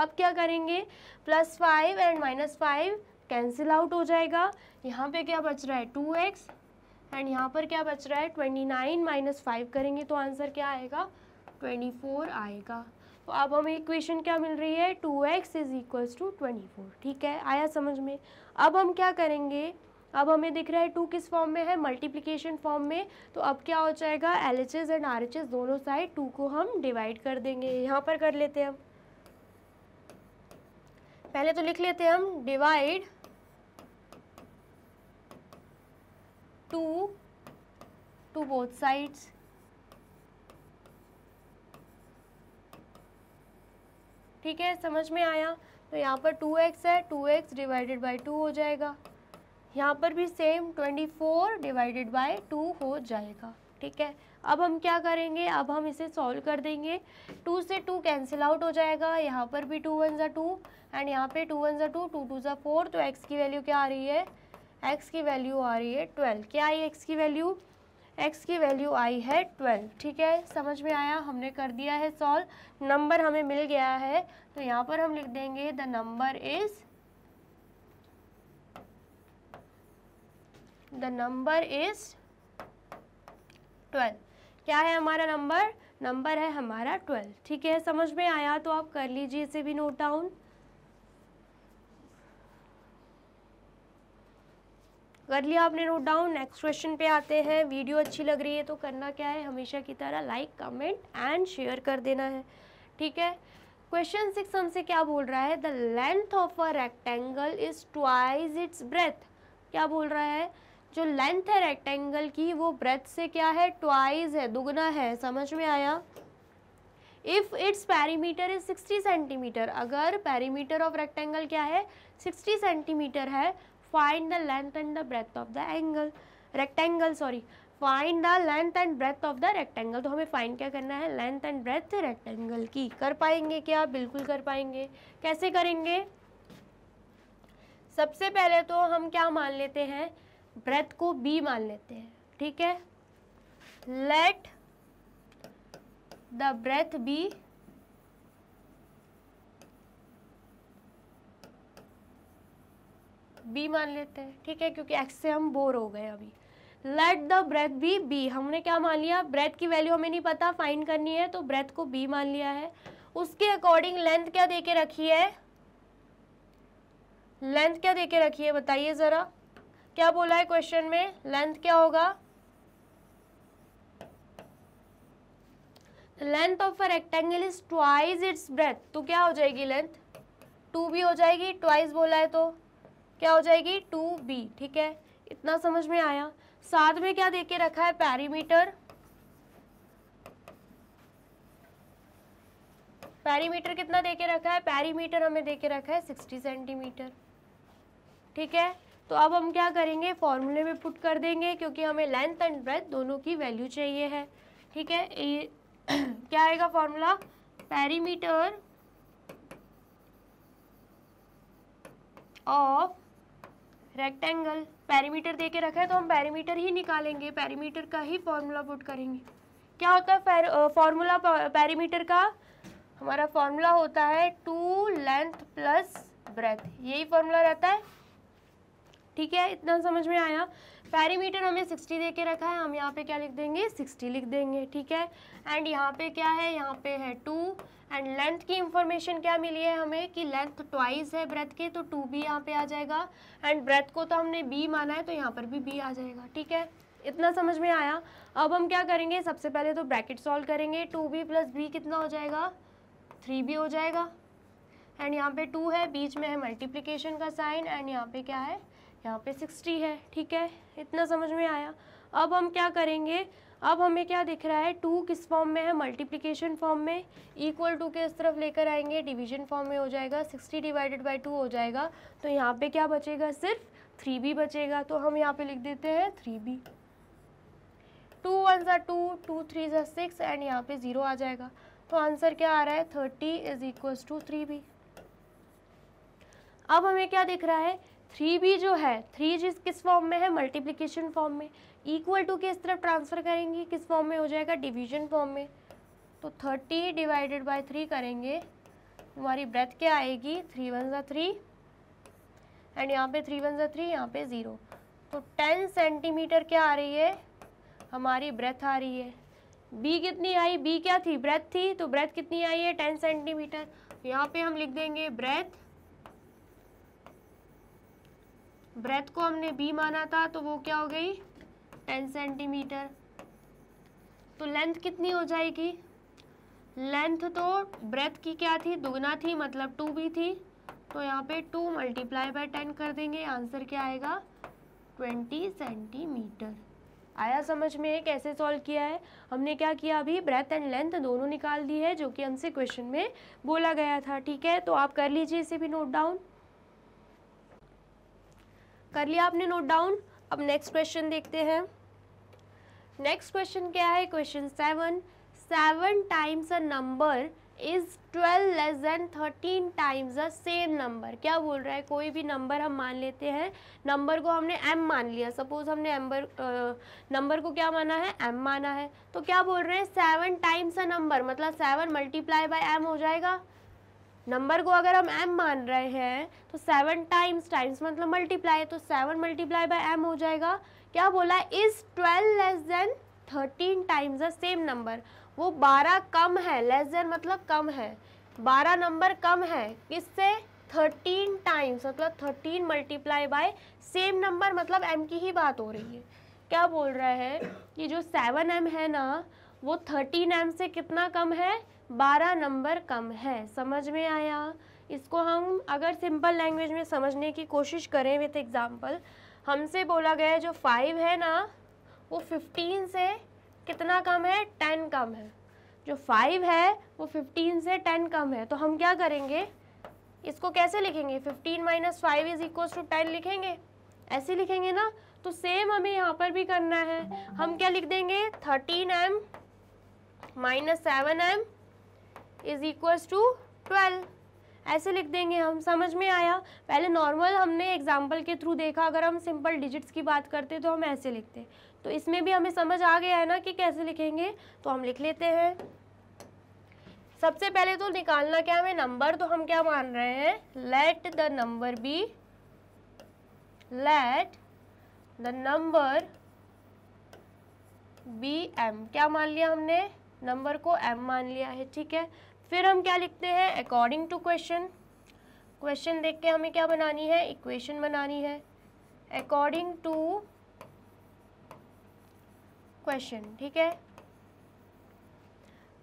A: अब क्या करेंगे plus five and minus five cancel out हो जाएगा यहाँ पे क्या बच रहा है टू एक्स एंड यहाँ पर क्या बच रहा है ट्वेंटी नाइन माइनस फाइव करेंगे तो आंसर क्या आएगा ट्वेंटी फोर आएगा तो अब हमें इक्वेशन क्या मिल रही है two x is equals to twenty four ठीक है आया समझ में अब हम क्या करेंगे अब हमें दिख रहा है टू किस फॉर्म में है मल्टीप्लिकेशन फॉर्म में तो अब क्या हो जाएगा L H S and R H S दोनों साइड टू को हम डिवाइड कर देंगे यहाँ पर कर लेते हैं हम पहले तो लिख लेते हैं हम divide two to both sides ठीक है समझ में आया तो यहाँ पर 2x है 2x x divided by two हो जाएगा यहाँ पर भी सेम 24 डिवाइडेड बाय 2 हो जाएगा ठीक है अब हम क्या करेंगे अब हम इसे सॉल्व कर देंगे 2 से 2 कैंसिल आउट हो जाएगा यहाँ पर भी 2 वन ज़ा टू एंड यहाँ पे 2 वन ज़ा टू टू टू ज़ा फोर तो x की वैल्यू क्या आ रही है एक्स की वैल्यू आ रही है ट्वेल्व क्या आई एक्स की वैल्यू एक्स की वैल्यू आई है ट्वेल्व ठीक है समझ में आया हमने कर दिया है सॉल्व नंबर हमें मिल गया है तो यहाँ पर हम लिख देंगे the number is the number is twelve क्या है हमारा नंबर नंबर है हमारा ट्वेल्व ठीक है समझ में आया तो आप कर लीजिए इसे भी नोट डाउन कर लिया आपने नोट डाउन नेक्स्ट क्वेश्चन पे आते हैं वीडियो अच्छी लग रही है तो करना क्या है हमेशा की तरह लाइक कमेंट एंड शेयर कर देना है ठीक है क्वेश्चन सिक्स हमसे क्या बोल रहा है the length of a rectangle is twice its breadth क्या बोल रहा है जो लेंथ है रेक्टेंगल की वो ब्रेथ से क्या है ट्वाइज है दुगना है समझ में आया if its perimeter is 60 centimetre अगर पैरीमीटर ऑफ रेक्टेंगल क्या है 60 सेंटीमीटर है find the length and the breadth of the angle rectangle sorry find the length and breadth of the rectangle तो हमें फाइंड क्या करना है लेंथ एंड ब्रेथ रेक्टेंगल की कर पाएंगे क्या बिल्कुल कर पाएंगे कैसे करेंगे सबसे पहले तो हम क्या मान लेते हैं ब्रेथ को बी मान लेते हैं ठीक है let the breadth be b मान लेते हैं ठीक है क्योंकि एक्स से हम बोर हो गए अभी let the breadth be b हमने क्या मान लिया ब्रेथ की वैल्यू हमें नहीं पता फाइन करनी है तो ब्रेथ को बी मान लिया है उसके अकॉर्डिंग लेंथ क्या दे के रखी है लेंथ क्या दे के रखी है बताइए ज़रा क्या बोला है क्वेश्चन में लेंथ क्या होगा length of a rectangle is twice its breadth तो क्या हो जाएगी लेंथ टू भी हो जाएगी ट्वाइस बोला है तो क्या हो जाएगी टू बी ठीक है इतना समझ में आया साथ में क्या देके रखा है पैरीमीटर पैरीमीटर कितना देके रखा है पैरीमीटर हमें देके रखा है सिक्सटी सेंटीमीटर ठीक है तो अब हम क्या करेंगे फॉर्मूले में पुट कर देंगे क्योंकि हमें लेंथ एंड ब्रेथ दोनों की वैल्यू चाहिए है ठीक है ये क्या आएगा formula perimeter of rectangle perimeter दे के रखा है तो हम पैरीमीटर ही निकालेंगे पैरीमीटर का ही फॉर्मूला पुट करेंगे क्या होता है फॉर्मूला पैरीमीटर का हमारा फॉर्मूला होता है टू लेंथ प्लस ब्रेथ यही फॉर्मूला रहता है ठीक है इतना समझ में आया पैरीमीटर हमें 60 दे के रखा है हम यहाँ पे क्या लिख देंगे 60 लिख देंगे ठीक है एंड यहाँ पे क्या है यहाँ पे है टू एंड लेंथ की इंफॉर्मेशन क्या मिली है हमें कि लेंथ ट्वाइस है ब्रेथ के तो टू बी यहाँ पे आ जाएगा एंड ब्रेथ को तो हमने बी माना है तो यहाँ पर भी बी आ जाएगा ठीक है इतना समझ में आया अब हम क्या करेंगे सबसे पहले तो ब्रैकेट सॉल्व करेंगे टू बी प्लस बी कितना हो जाएगा थ्री बी हो जाएगा एंड यहाँ पे टू है बीच में है मल्टीप्लीकेशन का साइन एंड यहाँ पे क्या है यहाँ पे सिक्सटी है ठीक है इतना समझ में आया अब हम क्या करेंगे अब हमें क्या दिख रहा है टू किस फॉर्म में है मल्टीप्लिकेशन फॉर्म में इक्वल टू के इस तरफ लेकर आएंगे डिवीजन फॉर्म में हो जाएगा सिक्सटी डिवाइडेड बाई टू हो जाएगा तो यहाँ पे क्या बचेगा सिर्फ थ्री बी बचेगा तो हम यहाँ पे लिख देते हैं थ्री बी टू वन ज़ा टू टू थ्री ज़ा सिक्स एंड यहाँ पे ज़ीरो आ जाएगा तो आंसर क्या आ रहा है thirty is equal to three b अब हमें क्या दिख रहा है थ्री बी जो है थ्री जिस किस फॉर्म में है मल्टीप्लीकेशन फॉर्म में इक्वल टू किस तरफ ट्रांसफ़र करेंगे किस फॉर्म में हो जाएगा डिवीजन फॉर्म में तो थर्टी डिवाइडेड बाय थ्री करेंगे हमारी ब्रेथ क्या आएगी थ्री वन ज़ा थ्री एंड यहाँ पे थ्री वन ज़ा थ्री यहाँ पे ज़ीरो तो टेन सेंटीमीटर क्या आ रही है हमारी ब्रेथ आ रही है बी कितनी आई बी क्या थी ब्रेथ थी तो ब्रेथ कितनी आई है टेन सेंटीमीटर यहाँ पे हम लिख देंगे ब्रेथ ब्रेथ को हमने बी माना था तो वो क्या हो गई एन सेंटीमीटर तो लेंथ कितनी हो जाएगी लेंथ तो ब्रेथ की क्या थी दुगना थी मतलब टू भी थी तो यहाँ पे टू मल्टीप्लाई बाय टेन कर देंगे आंसर क्या आएगा ट्वेंटी सेंटीमीटर आया समझ में कैसे सॉल्व किया है हमने क्या किया अभी ब्रेथ एंड लेंथ दोनों निकाल दी है जो कि हमसे क्वेश्चन में बोला गया था ठीक है तो आप कर लीजिए इसे भी नोट डाउन कर लिया आपने नोट डाउन अब नेक्स्ट क्वेश्चन देखते हैं नेक्स्ट क्वेश्चन क्या है question seven seven times a number is twelve less than thirteen times a same number क्या बोल रहा है कोई भी नंबर हम मान लेते हैं नंबर को हमने एम मान लिया सपोज हमने एम्बर नंबर को क्या माना है एम माना है तो क्या बोल रहे हैं सेवन टाइम्स अ नंबर मतलब सेवन मल्टीप्लाई बाय एम हो जाएगा नंबर को अगर हम एम मान रहे हैं तो सेवन टाइम्स टाइम्स मतलब मल्टीप्लाई तो सेवन मल्टीप्लाई बाय एम हो जाएगा क्या बोला is twelve less than thirteen times the same number वो बारह कम है लेस देन मतलब कम है बारह नंबर कम है किससे थर्टीन टाइम्स मतलब thirteen multiply by same number मतलब एम की ही बात हो रही है क्या बोल रहा है कि जो सेवन एम है ना वो थर्टीन एम से कितना कम है बारह नंबर कम है समझ में आया इसको हम अगर सिंपल लैंग्वेज में समझने की कोशिश करें विथ एग्ज़ाम्पल हमसे बोला गया है जो फाइव है ना वो फिफ्टीन से कितना कम है टेन कम है जो फाइव है वो फिफ्टीन से टेन कम है तो हम क्या करेंगे इसको कैसे लिखेंगे fifteen minus five is equal to ten लिखेंगे ऐसे लिखेंगे ना तो सेम हमें यहाँ पर भी करना है हम क्या लिख देंगे thirteen m minus seven m is equals to twelve ऐसे लिख देंगे हम समझ में आया पहले नॉर्मल हमने एग्जाम्पल के थ्रू देखा अगर हम सिंपल डिजिट्स की बात करते तो हम ऐसे लिखते तो इसमें भी हमें समझ आ गया है ना कि कैसे लिखेंगे तो हम लिख लेते हैं सबसे पहले तो निकालना क्या हमें नंबर तो हम क्या मान रहे हैं let the number be let the number be m क्या मान लिया हमने नंबर को एम मान लिया है ठीक है फिर हम क्या लिखते हैं अकॉर्डिंग टू क्वेश्चन क्वेश्चन देख के हमें क्या बनानी है इक्वेशन बनानी है अकॉर्डिंग टू क्वेश्चन ठीक है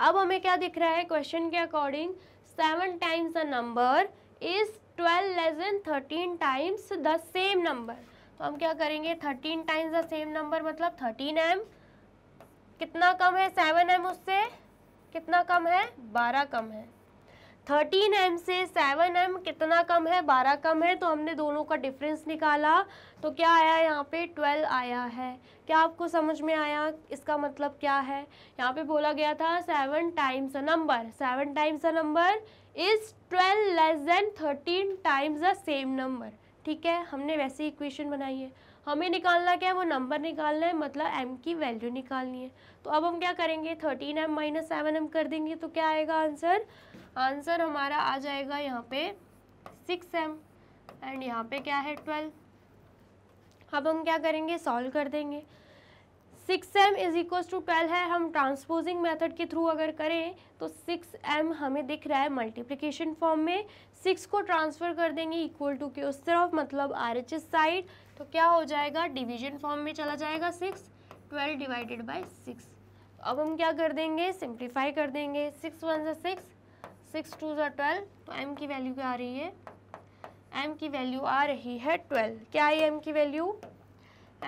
A: अब हमें क्या दिख रहा है क्वेश्चन के according seven times a number is twelve less than thirteen times the same number तो हम क्या करेंगे thirteen times the same number मतलब थर्टीन एम कितना कम है सेवन एम उससे कितना कम है बारह कम है थर्टीन एम से सेवन एम कितना कम है बारह कम है तो हमने दोनों का डिफरेंस निकाला तो क्या आया यहाँ पे ट्वेल्व आया है क्या आपको समझ में आया इसका मतलब क्या है यहाँ पे बोला गया था seven times a number seven times a number is twelve less than thirteen times the same number ठीक है हमने वैसे इक्वेशन बनाई है हमें निकालना क्या है वो नंबर निकालना है मतलब m की वैल्यू निकालनी है तो अब हम क्या करेंगे thirteen m minus seven m कर देंगे तो क्या आएगा आंसर आंसर हमारा आ जाएगा यहाँ पे सिक्स एम एंड यहाँ पे क्या है ट्वेल्व अब हम क्या करेंगे सॉल्व कर देंगे six m is equal to twelve है हम ट्रांसपोजिंग मेथड के थ्रू अगर करें तो सिक्स एम हमें दिख रहा है मल्टीप्लिकेशन फॉर्म में सिक्स को ट्रांसफ़र कर देंगे इक्वल टू के उस तरफ मतलब आर एच एस साइड तो क्या हो जाएगा डिवीजन फॉर्म में चला जाएगा six twelve divided by six अब हम क्या कर देंगे सिंप्लीफाई कर देंगे सिक्स वन ज़ा सिक्स सिक्स टू ज़ा ट्वेल्व तो एम की वैल्यू क्या आ रही है एम की वैल्यू आ रही है ट्वेल्व क्या आई एम की वैल्यू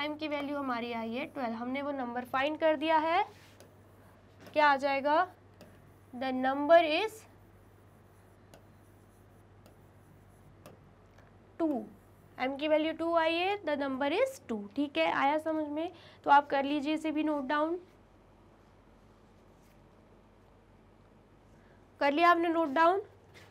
A: एम की वैल्यू हमारी आई है ट्वेल्व हमने वो नंबर फाइंड कर दिया है क्या आ जाएगा the number is two m की वैल्यू टू आई है द नंबर इज़ टू ठीक है आया समझ में तो आप कर लीजिए इसे भी नोट डाउन कर लिया आपने नोट डाउन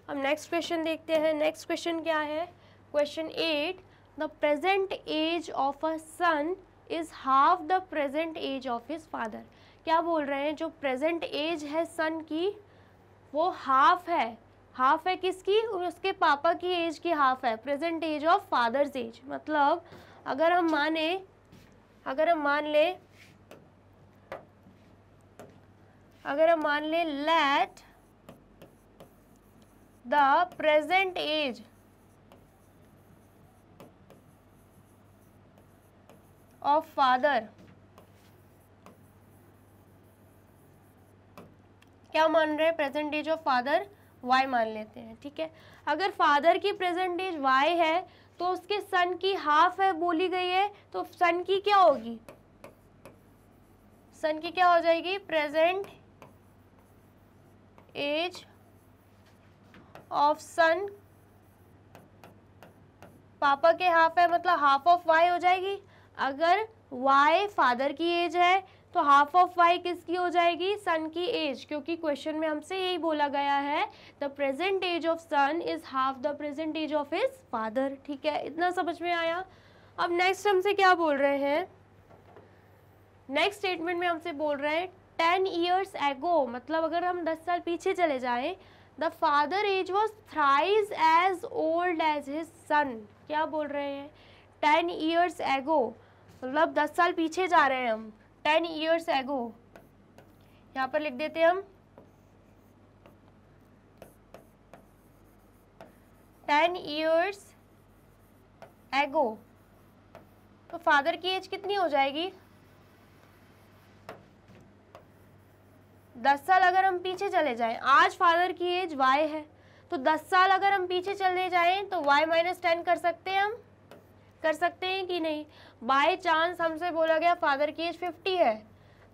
A: अब नेक्स्ट क्वेश्चन देखते हैं नेक्स्ट क्वेश्चन क्या है question at the present age of a son is half the present age of his father क्या बोल रहे हैं जो प्रेजेंट एज है सन की वो हाफ है हाफ है किसकी और उसके पापा की एज की हाफ है present age of father's age मतलब अगर हम माने अगर हम मान ले अगर हम मान ले let the present age of father क्या मान रहे हैं present age of father y मान लेते हैं ठीक है अगर फादर की प्रेजेंट एज वाई है तो उसके सन की हाफ है बोली गई है तो सन की क्या होगी सन की क्या हो जाएगी प्रेजेंट एज ऑफ सन पापा के हाफ है मतलब हाफ ऑफ वाई हो जाएगी अगर वाई फादर की एज है तो हाफ ऑफ वाई किसकी हो जाएगी सन की एज क्योंकि क्वेश्चन में हमसे यही बोला गया है the present age of son is half the present age of his father ठीक है इतना समझ में आया अब नेक्स्ट हमसे क्या बोल रहे हैं नेक्स्ट स्टेटमेंट में हमसे बोल रहे हैं टेन ईयर्स एगो मतलब अगर हम दस साल पीछे चले जाएं the father age was thrice as old as his son क्या बोल रहे हैं टेन ईयर्स एगो मतलब दस साल पीछे जा रहे हैं हम टेन ईयर्स एगो यहाँ पर लिख देते हम टेन ईयर्स एगो तो फादर की एज कितनी हो जाएगी दस साल अगर हम पीछे चले जाएं आज फादर की एज वाई है तो दस साल अगर हम पीछे चले जाएं तो वाई माइनस टेन कर सकते हैं हम कर सकते हैं कि नहीं बाय चांस हमसे बोला गया फादर की एज फिफ्टी है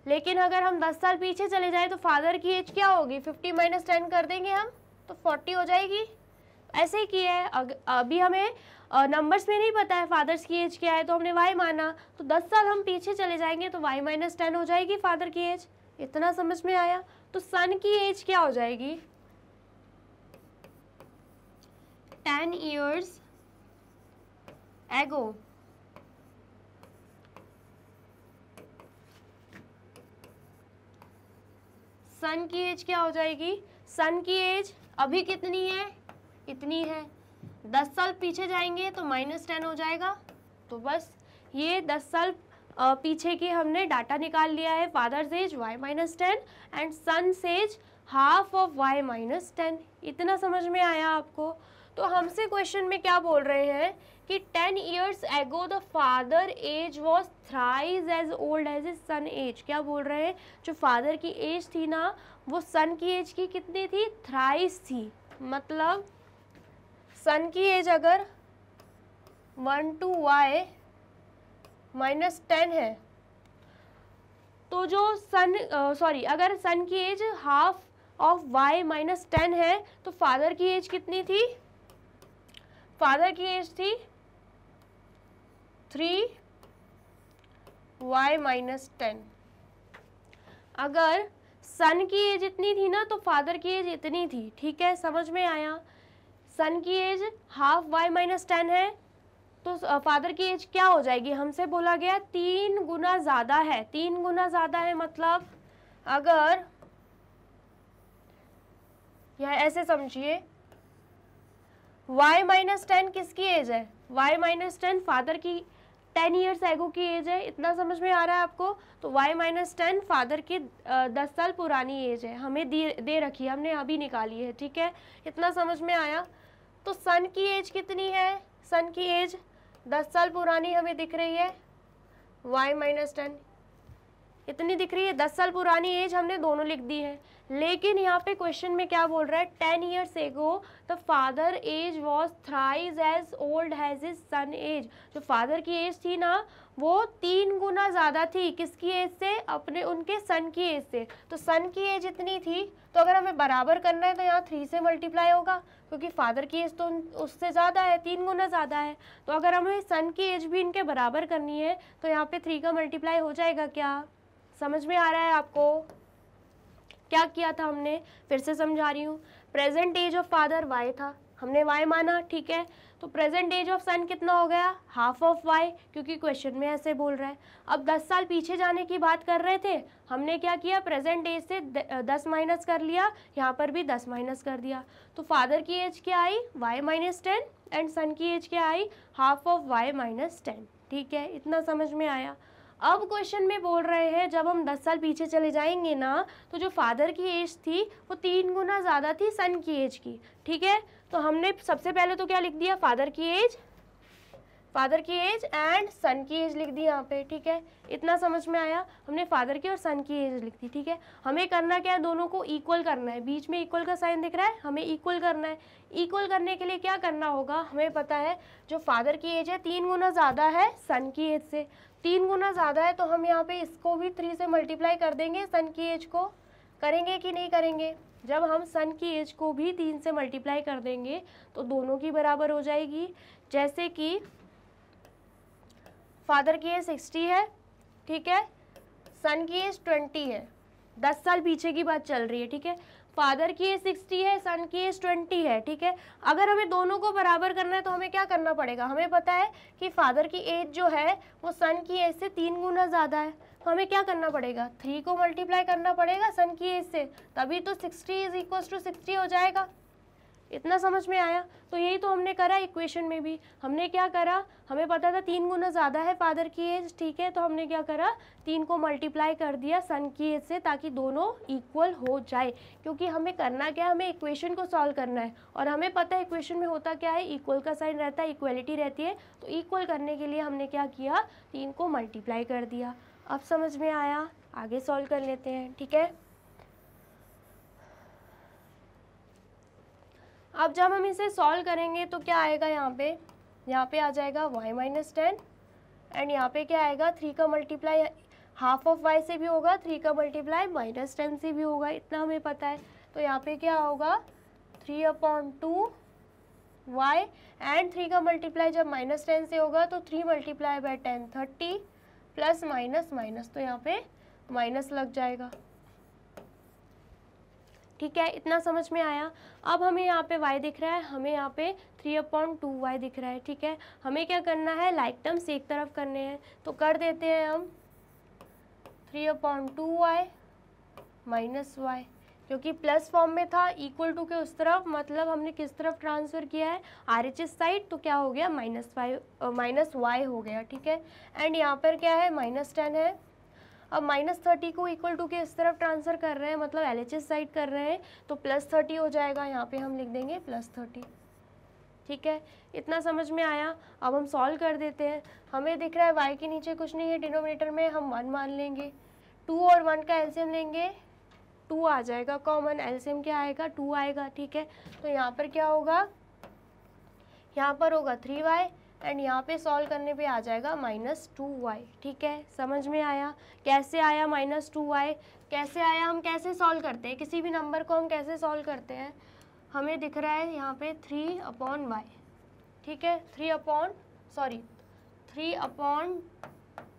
A: लेकिन अगर हम दस साल पीछे चले जाए तो फादर की एज क्या होगी फिफ्टी माइनस टेन कर देंगे हम तो फोर्टी हो जाएगी ऐसे ही किया है अभी हमें नंबर्स में नहीं पता है फादर्स की एज क्या है तो हमने वाई माना तो दस साल हम पीछे चले जाएंगे तो वाई माइनस टेन हो जाएगी फादर की एज इतना समझ में आया तो सन की एज क्या हो जाएगी टेन ईयर्स एगो सन की एज क्या हो जाएगी सन की एज अभी कितनी है इतनी है दस साल पीछे जाएंगे तो माइनस टेन हो जाएगा तो बस ये दस साल पीछे के हमने डाटा निकाल लिया है father's age y minus ten and son age half of y minus ten इतना समझ में आया आपको तो हमसे क्वेश्चन में क्या बोल रहे हैं कि ten years ago the father age was thrice as old as a son age क्या बोल रहे हैं जो फादर की एज थी ना वो सन की एज की कितनी थी थ्राइज थी मतलब सन की एज अगर one two y minus ten है तो जो सन सॉरी अगर सन की age half of y minus ten है तो फादर की एज कितनी थी फादर की एज थी थ्री वाई माइनस टेन अगर सन की एज इतनी थी ना तो फादर की एज इतनी थी ठीक है समझ में आया सन की age half y minus ten है तो फादर की एज क्या हो जाएगी हमसे बोला गया तीन गुना ज़्यादा है तीन गुना ज़्यादा है मतलब अगर यह ऐसे समझिए y माइनस टेन किसकी एज है y माइनस टेन फादर की टेन ईयर्स एगो की एज है इतना समझ में आ रहा है आपको तो वाई माइनस टेन फादर की दस साल पुरानी एज है हमें दे दे रखी है हमने अभी निकाली है ठीक है इतना समझ में आया तो सन की एज कितनी है सन की एज दस साल पुरानी हमें दिख रही है वाई माइनस टेन इतनी दिख रही है दस साल पुरानी एज हमने दोनों लिख दी है लेकिन यहाँ पे क्वेश्चन में क्या बोल रहा है ten years ago the father age was thrice as old as his son age जो फादर की एज थी ना वो तीन गुना ज़्यादा थी किसकी एज से अपने उनके सन की एज से तो सन की एज इतनी थी तो अगर हमें बराबर करना है तो यहाँ थ्री से मल्टीप्लाई होगा क्योंकि फादर की एज तो उससे ज़्यादा है तीन गुना ज़्यादा है तो अगर हमें सन की एज भी इनके बराबर करनी है तो यहाँ पे थ्री का मल्टीप्लाई हो जाएगा क्या समझ में आ रहा है आपको क्या किया था हमने फिर से समझा रही हूँ present age of father y था हमने वाई माना ठीक है तो प्रेजेंट एज ऑफ सन कितना हो गया हाफ ऑफ वाई क्योंकि क्वेश्चन में ऐसे बोल रहा है अब 10 साल पीछे जाने की बात कर रहे थे हमने क्या किया प्रेजेंट एज से 10 माइनस कर लिया यहाँ पर भी 10 माइनस कर दिया तो फादर की एज क्या आई y minus ten and son की एज क्या आई half of y minus ten ठीक है इतना समझ में आया अब क्वेश्चन में बोल रहे हैं जब हम दस साल पीछे चले जाएंगे ना तो जो फादर की एज थी वो तीन गुना ज़्यादा थी सन की एज की ठीक है तो हमने सबसे पहले तो क्या लिख दिया फादर की एज फादर की एज एंड सन की एज लिख दी यहाँ पे ठीक है इतना समझ में आया हमने फादर की और सन की एज लिख दी ठीक है हमें करना क्या है दोनों को इक्वल करना है बीच में इक्वल का साइन दिख रहा है हमें इक्वल करना है इक्वल करने के लिए क्या करना होगा हमें पता है जो फादर की एज है तीन गुना ज़्यादा है सन की एज से तीन गुना ज़्यादा है तो हम यहाँ पे इसको भी थ्री से मल्टीप्लाई कर देंगे सन की एज को करेंगे कि नहीं करेंगे जब हम सन की एज को भी तीन से मल्टीप्लाई कर देंगे तो दोनों की बराबर हो जाएगी जैसे कि फादर की एज सिक्सटी है ठीक है सन की एज ट्वेंटी है दस साल पीछे की बात चल रही है ठीक है फादर की एज सिक्सटी है सन की एज ट्वेंटी है ठीक है अगर हमें दोनों को बराबर करना है तो हमें क्या करना पड़ेगा हमें पता है कि फादर की एज जो है वो सन की एज से तीन गुना ज़्यादा है तो हमें क्या करना पड़ेगा थ्री को मल्टीप्लाई करना पड़ेगा सन की एज से तभी तो sixty is equal to sixty हो जाएगा इतना समझ में आया तो यही तो हमने करा इक्वेशन में भी हमने क्या करा हमें पता था तीन गुना ज़्यादा है फादर की एज ठीक है तो हमने क्या करा तीन को मल्टीप्लाई कर दिया सन की एज से ताकि दोनों इक्वल हो जाए क्योंकि हमें करना क्या है हमें इक्वेशन को सॉल्व करना है और हमें पता है इक्वेशन में होता क्या है इक्वल का साइन रहता है इक्वलिटी रहती है तो इक्वल करने के लिए हमने क्या किया तीन को मल्टीप्लाई कर दिया अब समझ में आया आगे सॉल्व कर लेते हैं ठीक है अब जब हम इसे सॉल्व करेंगे तो क्या आएगा यहाँ पे यहाँ पे आ जाएगा y माइनस टेन एंड यहाँ पे क्या आएगा थ्री का मल्टीप्लाई हाफ ऑफ y से भी होगा थ्री का मल्टीप्लाई माइनस टेन से भी होगा इतना हमें पता है तो यहाँ पे क्या होगा three upon two y and three का मल्टीप्लाई जब माइनस टेन से होगा तो three multiply by ten thirty plus minus minus तो यहाँ पे माइनस लग जाएगा ठीक है इतना समझ में आया अब हमें यहाँ पे y दिख रहा है हमें यहाँ पे थ्री अपॉइंट टू वाई दिख रहा है ठीक है हमें क्या करना है लाइक टर्म्स एक तरफ करने हैं तो कर देते हैं हम three upon two y minus y क्योंकि प्लस फॉर्म में था इक्वल टू के उस तरफ मतलब हमने किस तरफ ट्रांसफ़र किया है आर एच एस साइड तो क्या हो गया माइनस फाइव माइनस वाई हो गया ठीक है एंड यहाँ पर क्या है माइनस टेन है अब माइनस थर्टी को इक्वल टू के इस तरफ ट्रांसफ़र कर रहे हैं मतलब एल एच एस साइड कर रहे हैं तो प्लस थर्टी हो जाएगा यहाँ पे हम लिख देंगे प्लस थर्टी ठीक है इतना समझ में आया अब हम सॉल्व कर देते हैं हमें दिख रहा है वाई के नीचे कुछ नहीं है डिनोमिनेटर में हम वन मान लेंगे टू और वन का एल्सियम लेंगे टू आ जाएगा कॉमन एल्सियम क्या आएगा टू आएगा ठीक है तो यहाँ पर क्या होगा यहाँ पर होगा थ्री वाई एंड यहाँ पे सॉल्व करने पे आ जाएगा माइनस टू वाई ठीक है समझ में आया कैसे आया माइनस टू वाई कैसे आया हम कैसे सॉल्व करते हैं किसी भी नंबर को हम कैसे सॉल्व करते हैं हमें दिख रहा है यहाँ पे थ्री अपॉन वाई ठीक है three upon sorry three upon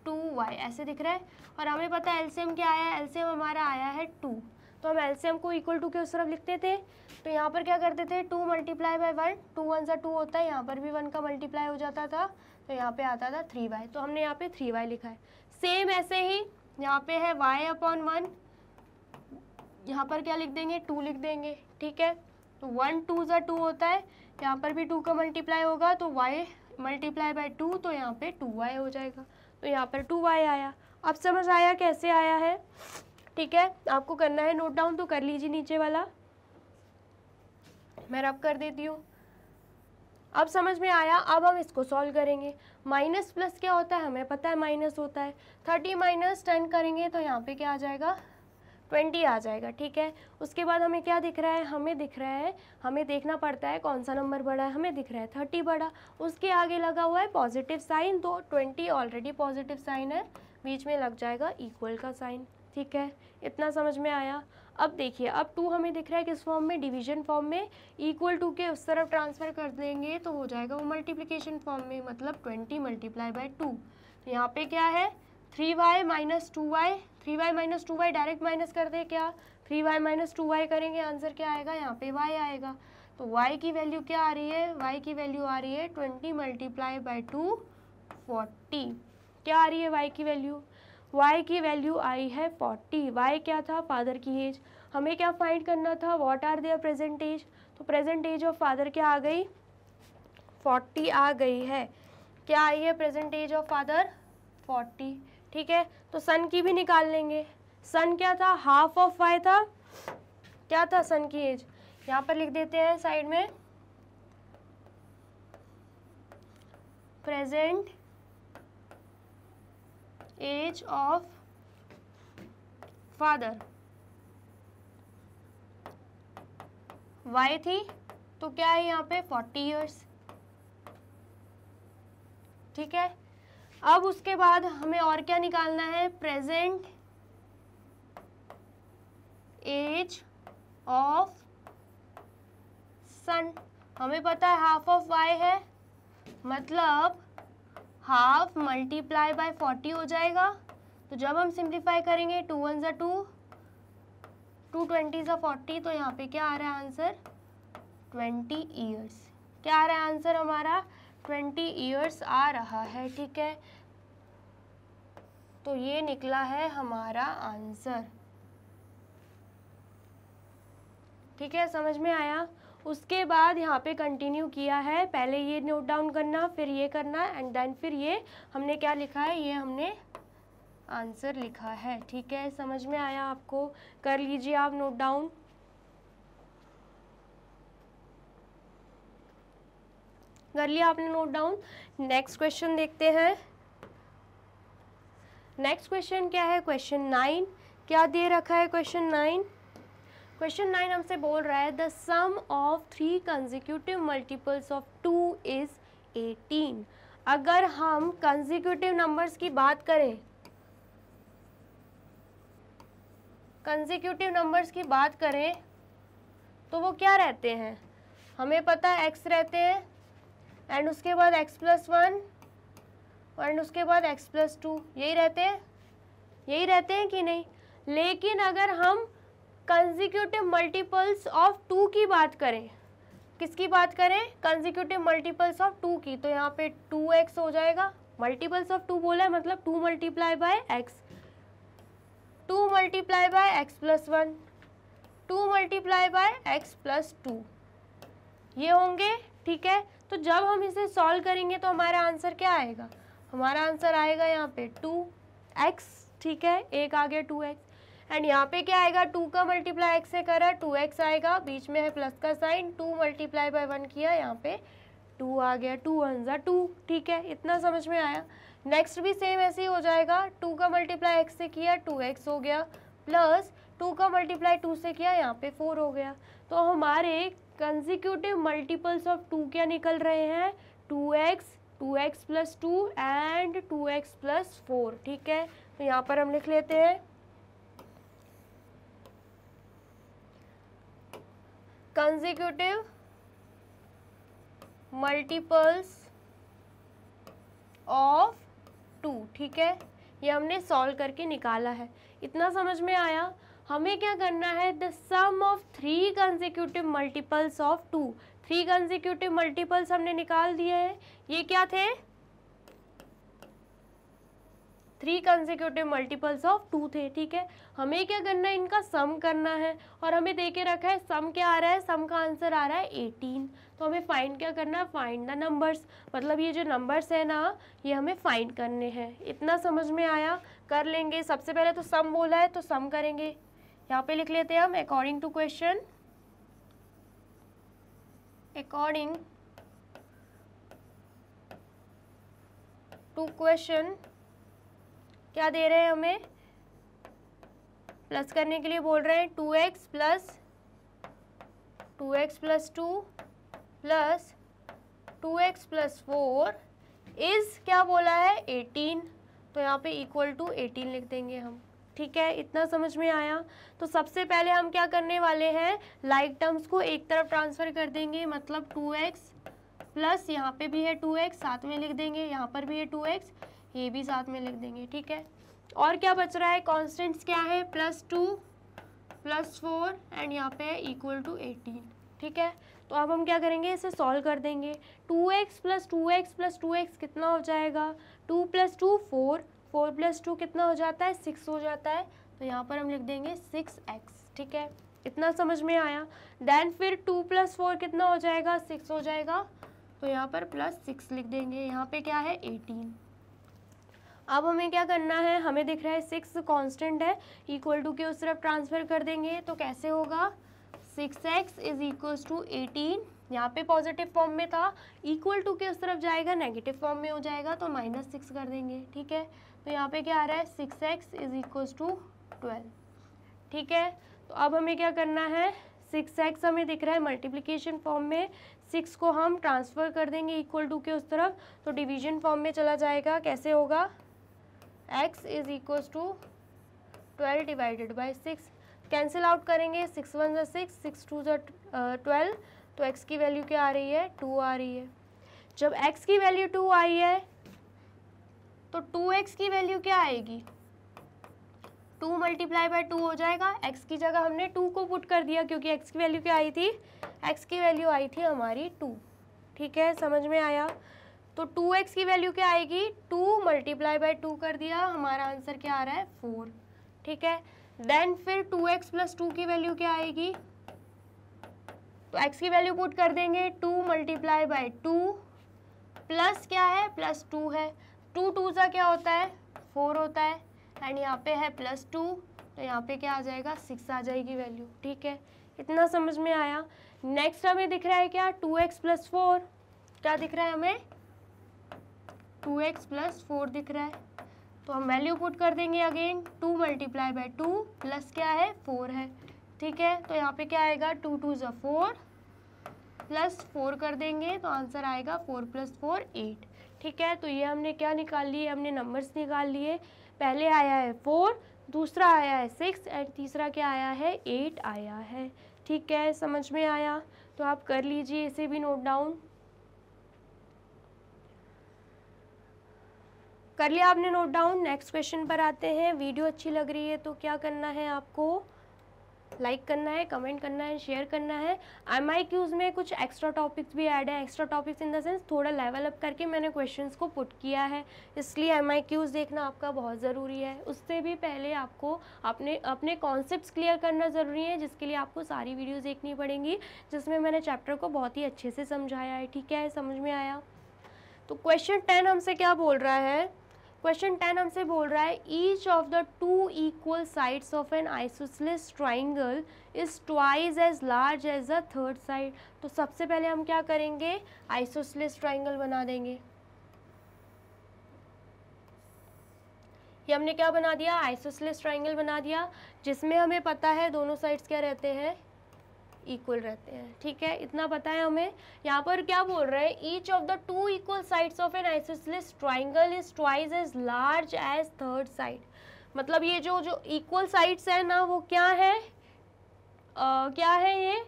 A: two y ऐसे दिख रहा है और हमें पता है एलसीएम क्या आया है एल्सियम हमारा आया है टू तो हम एलसीएम को इक्वल टू के उस तरफ लिखते थे तो यहाँ पर क्या करते थे two multiply by one two one सा टू होता है यहाँ पर भी वन का मल्टीप्लाई हो जाता था तो यहाँ पे आता था थ्री वाई तो हमने यहाँ पे थ्री वाई लिखा है सेम ऐसे ही यहाँ पे है वाई अपॉन वन यहाँ पर क्या लिख देंगे टू लिख देंगे ठीक है तो वन टू सा टू होता है यहाँ पर भी टू का मल्टीप्लाई होगा तो वाई मल्टीप्लाई बाय टू तो यहाँ पे टू वाई हो जाएगा तो यहाँ पर टू वाई आया अब समझ आया कैसे आया है ठीक है आपको करना है नोट डाउन तो कर लीजिए नीचे वाला मैं रब कर देती हूँ अब समझ में आया अब हम इसको सॉल्व करेंगे माइनस प्लस क्या होता है हमें पता है माइनस होता है थर्टी माइनस टेन करेंगे तो यहाँ पे क्या आ जाएगा ट्वेंटी आ जाएगा ठीक है उसके बाद हमें क्या दिख रहा है हमें दिख रहा है हमें देखना पड़ता है कौन सा नंबर बड़ा है हमें दिख रहा है थर्टी बड़ा उसके आगे लगा हुआ है पॉजिटिव साइन तो ट्वेंटी ऑलरेडी पॉजिटिव साइन है बीच में लग जाएगा इक्वल का साइन ठीक है इतना समझ में आया अब देखिए अब टू हमें दिख रहा है किस फॉर्म में डिवीजन फॉर्म में इक्वल टू के उस तरफ ट्रांसफ़र कर देंगे तो हो जाएगा वो मल्टीप्लिकेशन फॉर्म में मतलब ट्वेंटी मल्टीप्लाई बाई टू यहाँ पे क्या है three y minus two y three y minus two y direct minus कर दे क्या three y minus two y करेंगे आंसर क्या आएगा यहाँ पे वाई आएगा तो वाई की वैल्यू क्या आ रही है वाई की वैल्यू आ रही है twenty multiply by two forty क्या आ रही है वाई की वैल्यू y की वैल्यू आई है 40 y क्या था फादर की एज हमें क्या फाइंड करना था what are their present age तो प्रेजेंट एज ऑफ फादर क्या आ गई 40 आ गई है क्या आई है प्रेजेंट एज ऑफ फादर 40 ठीक है तो सन की भी निकाल लेंगे सन क्या था हाफ ऑफ वाई था क्या था सन की एज यहाँ पर लिख देते हैं साइड में present age of father y थी तो क्या है यहाँ पे फोर्टी ईयर्स ठीक है अब उसके बाद हमें और क्या निकालना है प्रेजेंट एज ऑफ सन हमें पता है हाफ ऑफ वाई है मतलब हाफ मल्टीप्लाई बाय फोर्टी हो जाएगा तो जब हम सिंप्लीफाई करेंगे टू वन ज़ा टू टू ट्वेंटी ज़ा फोर्टी तो यहाँ पे क्या आ रहा है आंसर ट्वेंटी ईयर्स क्या आ रहा है आंसर हमारा ट्वेंटी ईयर्स आ रहा है ठीक है तो ये निकला है हमारा आंसर ठीक है समझ में आया उसके बाद यहाँ पे कंटिन्यू किया है पहले ये नोट डाउन करना फिर ये करना एंड देन फिर ये हमने क्या लिखा है ये हमने आंसर लिखा है ठीक है समझ में आया आपको कर लीजिए आप नोट डाउन कर लिया आपने नोट डाउन नेक्स्ट क्वेश्चन देखते हैं नेक्स्ट क्वेश्चन क्या है क्वेश्चन नाइन क्या दे रखा है क्वेश्चन नाइन क्वेश्चन नाइन हमसे बोल रहा है the sum of three consecutive multiples of two is eighteen अगर हम कंजिक्यूटिव नंबर्स की बात करें कंजिक्यूटिव नंबर्स की बात करें तो वो क्या रहते हैं हमें पता है एक्स रहते हैं एंड उसके बाद एक्स प्लस वन एंड उसके बाद एक्स प्लस टू यही रहते हैं यही रहते हैं कि नहीं लेकिन अगर हम कंजिक्यूटिव मल्टीपल्स ऑफ टू की बात करें किसकी बात करें कंजिक्यूटिव मल्टीपल्स ऑफ टू की तो यहाँ पे टू एक्स हो जाएगा मल्टीपल्स ऑफ टू बोला है मतलब two multiply by x two multiply by x plus one two multiply by x plus two ये होंगे ठीक है तो जब हम इसे सॉल्व करेंगे तो हमारा आंसर क्या आएगा हमारा आंसर आएगा यहाँ पे टू एक्स ठीक है एक आ गया टू एक्स एंड यहाँ पे क्या आएगा टू का मल्टीप्लाई एक्स से करा टू एक्स आएगा बीच में है प्लस का sign two multiply by one किया यहाँ पे टू आ गया टू वन ज़ा टू ठीक है इतना समझ में आया नेक्स्ट भी सेम ऐसे ही हो जाएगा टू का मल्टीप्लाई एक्स से किया टू एक्स हो गया प्लस टू का मल्टीप्लाई टू से किया यहाँ पे फोर हो गया तो हमारे कंजिक्यूटिव मल्टीपल्स ऑफ टू क्या निकल रहे हैं two x two x plus two and two x plus four ठीक है तो यहाँ पर हम लिख लेते हैं कंजिक्यूटिव मल्टीपल्स ऑफ टू ठीक है ये हमने सॉल्व करके निकाला है इतना समझ में आया हमें क्या करना है the sum of three consecutive multiples of two three consecutive multiples हमने निकाल दिए हैं ये क्या थे three consecutive multiples of two थे ठीक है हमें क्या करना है इनका सम करना है और हमें दे के रखा है सम क्या आ रहा है सम का आंसर आ रहा है एटीन तो हमें फाइंड क्या करना है फाइंड द नंबर्स मतलब ये जो नंबर्स है ना ये हमें फाइंड करने हैं इतना समझ में आया कर लेंगे सबसे पहले तो सम बोला है तो सम करेंगे यहाँ पे लिख लेते हैं हम according to question according to question क्या दे रहे हैं हमें प्लस करने के लिए बोल रहे हैं two x plus two x plus two plus two x plus four is क्या बोला है एटीन तो यहाँ पे इक्वल टू एटीन लिख देंगे हम ठीक है इतना समझ में आया तो सबसे पहले हम क्या करने वाले हैं लाइक टर्म्स को एक तरफ ट्रांसफ़र कर देंगे मतलब टू एक्स प्लस यहाँ पे भी है टू एक्स साथ में लिख देंगे यहाँ पर भी है टू एक्स ये भी साथ में लिख देंगे ठीक है और क्या बच रहा है कॉन्स्टेंट्स क्या है plus two plus four and यहाँ पे है इक्वल टू एटीन ठीक है तो अब हम क्या करेंगे इसे सॉल्व कर देंगे two x plus two x plus two x कितना हो जाएगा two plus two four four plus two कितना हो जाता है सिक्स हो जाता है तो यहाँ पर हम लिख देंगे सिक्स एक्स ठीक है इतना समझ में आया देन फिर टू प्लस फोर कितना हो जाएगा सिक्स हो जाएगा तो यहाँ पर प्लस सिक्स लिख देंगे यहाँ पे क्या है एटीन अब हमें क्या करना है हमें दिख रहा है सिक्स कांस्टेंट है इक्वल टू के उस तरफ ट्रांसफ़र कर देंगे तो कैसे होगा six x is equal to eighteen यहाँ पे पॉजिटिव फॉर्म में था इक्वल टू के उस तरफ जाएगा नेगेटिव फॉर्म में हो जाएगा तो माइनस सिक्स कर देंगे ठीक है तो यहाँ पे क्या आ रहा है six x is equal to twelve ठीक है तो अब हमें क्या करना है सिक्स एक्स हमें दिख रहा है मल्टीप्लीकेशन फॉर्म में सिक्स को हम ट्रांसफ़र कर देंगे इक्वल टू के उस तरफ तो डिवीजन फॉर्म में चला जाएगा कैसे होगा x is equal to twelve divided by six cancel out करेंगे सिक्स वन जो सिक्स सिक्स टू जो ट्वेल्व तो एक्स की वैल्यू क्या आ रही है टू आ रही है जब एक्स की वैल्यू टू आई है तो टू एक्स की वैल्यू क्या आएगी टू मल्टीप्लाई बाई टू हो जाएगा एक्स की जगह हमने टू को पुट कर दिया क्योंकि एक्स की वैल्यू क्या आई थी एक्स की वैल्यू आई थी हमारी टू ठीक है समझ में आया तो टू एक्स की वैल्यू क्या आएगी टू मल्टीप्लाई बाई टू कर दिया हमारा आंसर क्या आ रहा है फोर ठीक है देन फिर टू एक्स प्लस टू की वैल्यू क्या आएगी तो एक्स की वैल्यू पुट कर देंगे two multiply by two plus क्या है प्लस टू है टू टू सा क्या होता है फोर होता है एंड यहाँ पे है प्लस टू तो यहाँ पे क्या आ जाएगा सिक्स आ जाएगी वैल्यू ठीक है इतना समझ में आया नेक्स्ट हमें दिख रहा है क्या टू एक्स प्लस फोर क्या दिख रहा है हमें टू एक्स प्लस फोर दिख रहा है तो हम वैल्यू पुट कर देंगे again two multiply by two plus क्या है फोर है ठीक है तो यहाँ पे क्या आएगा टू टू ज़ा फोर प्लस फोर कर देंगे तो आंसर आएगा फोर प्लस फोर एट ठीक है तो ये हमने क्या निकाल लिए हमने नंबर्स निकाल लिए पहले आया है फोर दूसरा आया है सिक्स एंड तीसरा क्या आया है एट आया है ठीक है समझ में आया तो आप कर लीजिए इसे भी नोट डाउन कर लिया आपने नोट डाउन नेक्स्ट क्वेश्चन पर आते हैं वीडियो अच्छी लग रही है तो क्या करना है आपको लाइक like करना है कमेंट करना है शेयर करना है एम आई क्यूज़ में कुछ एक्स्ट्रा टॉपिक्स भी ऐड है extra topics in the sense थोड़ा लेवल अप करके मैंने क्वेश्चंस को पुट किया है इसलिए एम आई क्यूज़ देखना आपका बहुत ज़रूरी है उससे भी पहले आपको अपने अपने कॉन्सेप्ट क्लियर करना ज़रूरी है जिसके लिए आपको सारी वीडियोज़ देखनी पड़ेंगी जिसमें मैंने चैप्टर को बहुत ही अच्छे से समझाया है ठीक है समझ में आया तो क्वेश्चन टेन हमसे क्या बोल रहा है क्वेश्चन टेन हमसे बोल रहा है each of the two equal sides of an isosceles triangle is twice as large as the third side तो सबसे पहले हम क्या करेंगे आइसोसलिस ट्राइंगल बना देंगे ये हमने क्या बना दिया आइसोसलिस ट्राइंगल बना दिया जिसमें हमें पता है दोनों साइड्स क्या रहते हैं इक्वल रहते हैं ठीक है इतना पता है हमें यहाँ पर क्या बोल रहे हैं each of the two equal sides of an isosceles triangle is twice as large as third side मतलब ये जो जो इक्वल साइड्स है ना वो क्या है आ, क्या है ये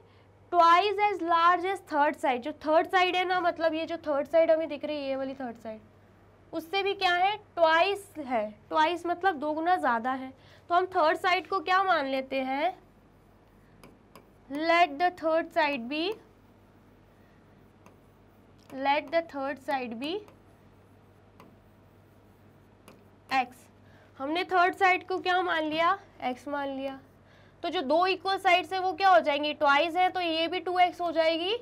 A: twice as large as third side जो थर्ड साइड है ना मतलब ये जो थर्ड साइड हमें दिख रही है ये वाली थर्ड साइड उससे भी क्या है ट्वाइस है ट्वाइस मतलब दो गुना ज़्यादा है तो हम थर्ड साइड को क्या मान लेते हैं let the third side be let the third side be x हमने थर्ड साइड को क्या मान लिया x मान लिया तो जो दो इक्वल साइड्स है वो क्या हो जाएंगी ट्वाइस है तो ये भी 2x हो जाएगी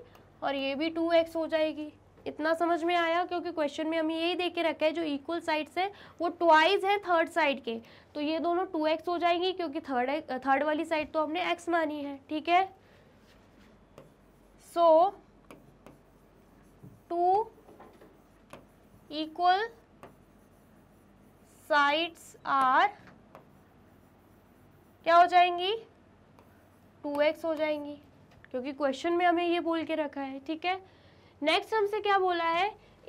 A: और ये भी 2x हो जाएगी इतना समझ में आया क्योंकि क्वेश्चन में हमें यही देख के रखा है जो इक्वल साइड्स है वो ट्वाइज है थर्ड साइड के तो ये दोनों टू एक्स हो जाएंगी क्योंकि थर्ड थर्ड वाली साइड तो हमने एक्स मानी है ठीक है so two equal sides are क्या हो जाएंगी टू एक्स हो जाएंगी क्योंकि क्वेश्चन में हमें ये बोल के रखा है ठीक है नेक्स्ट हमसे क्या बोला है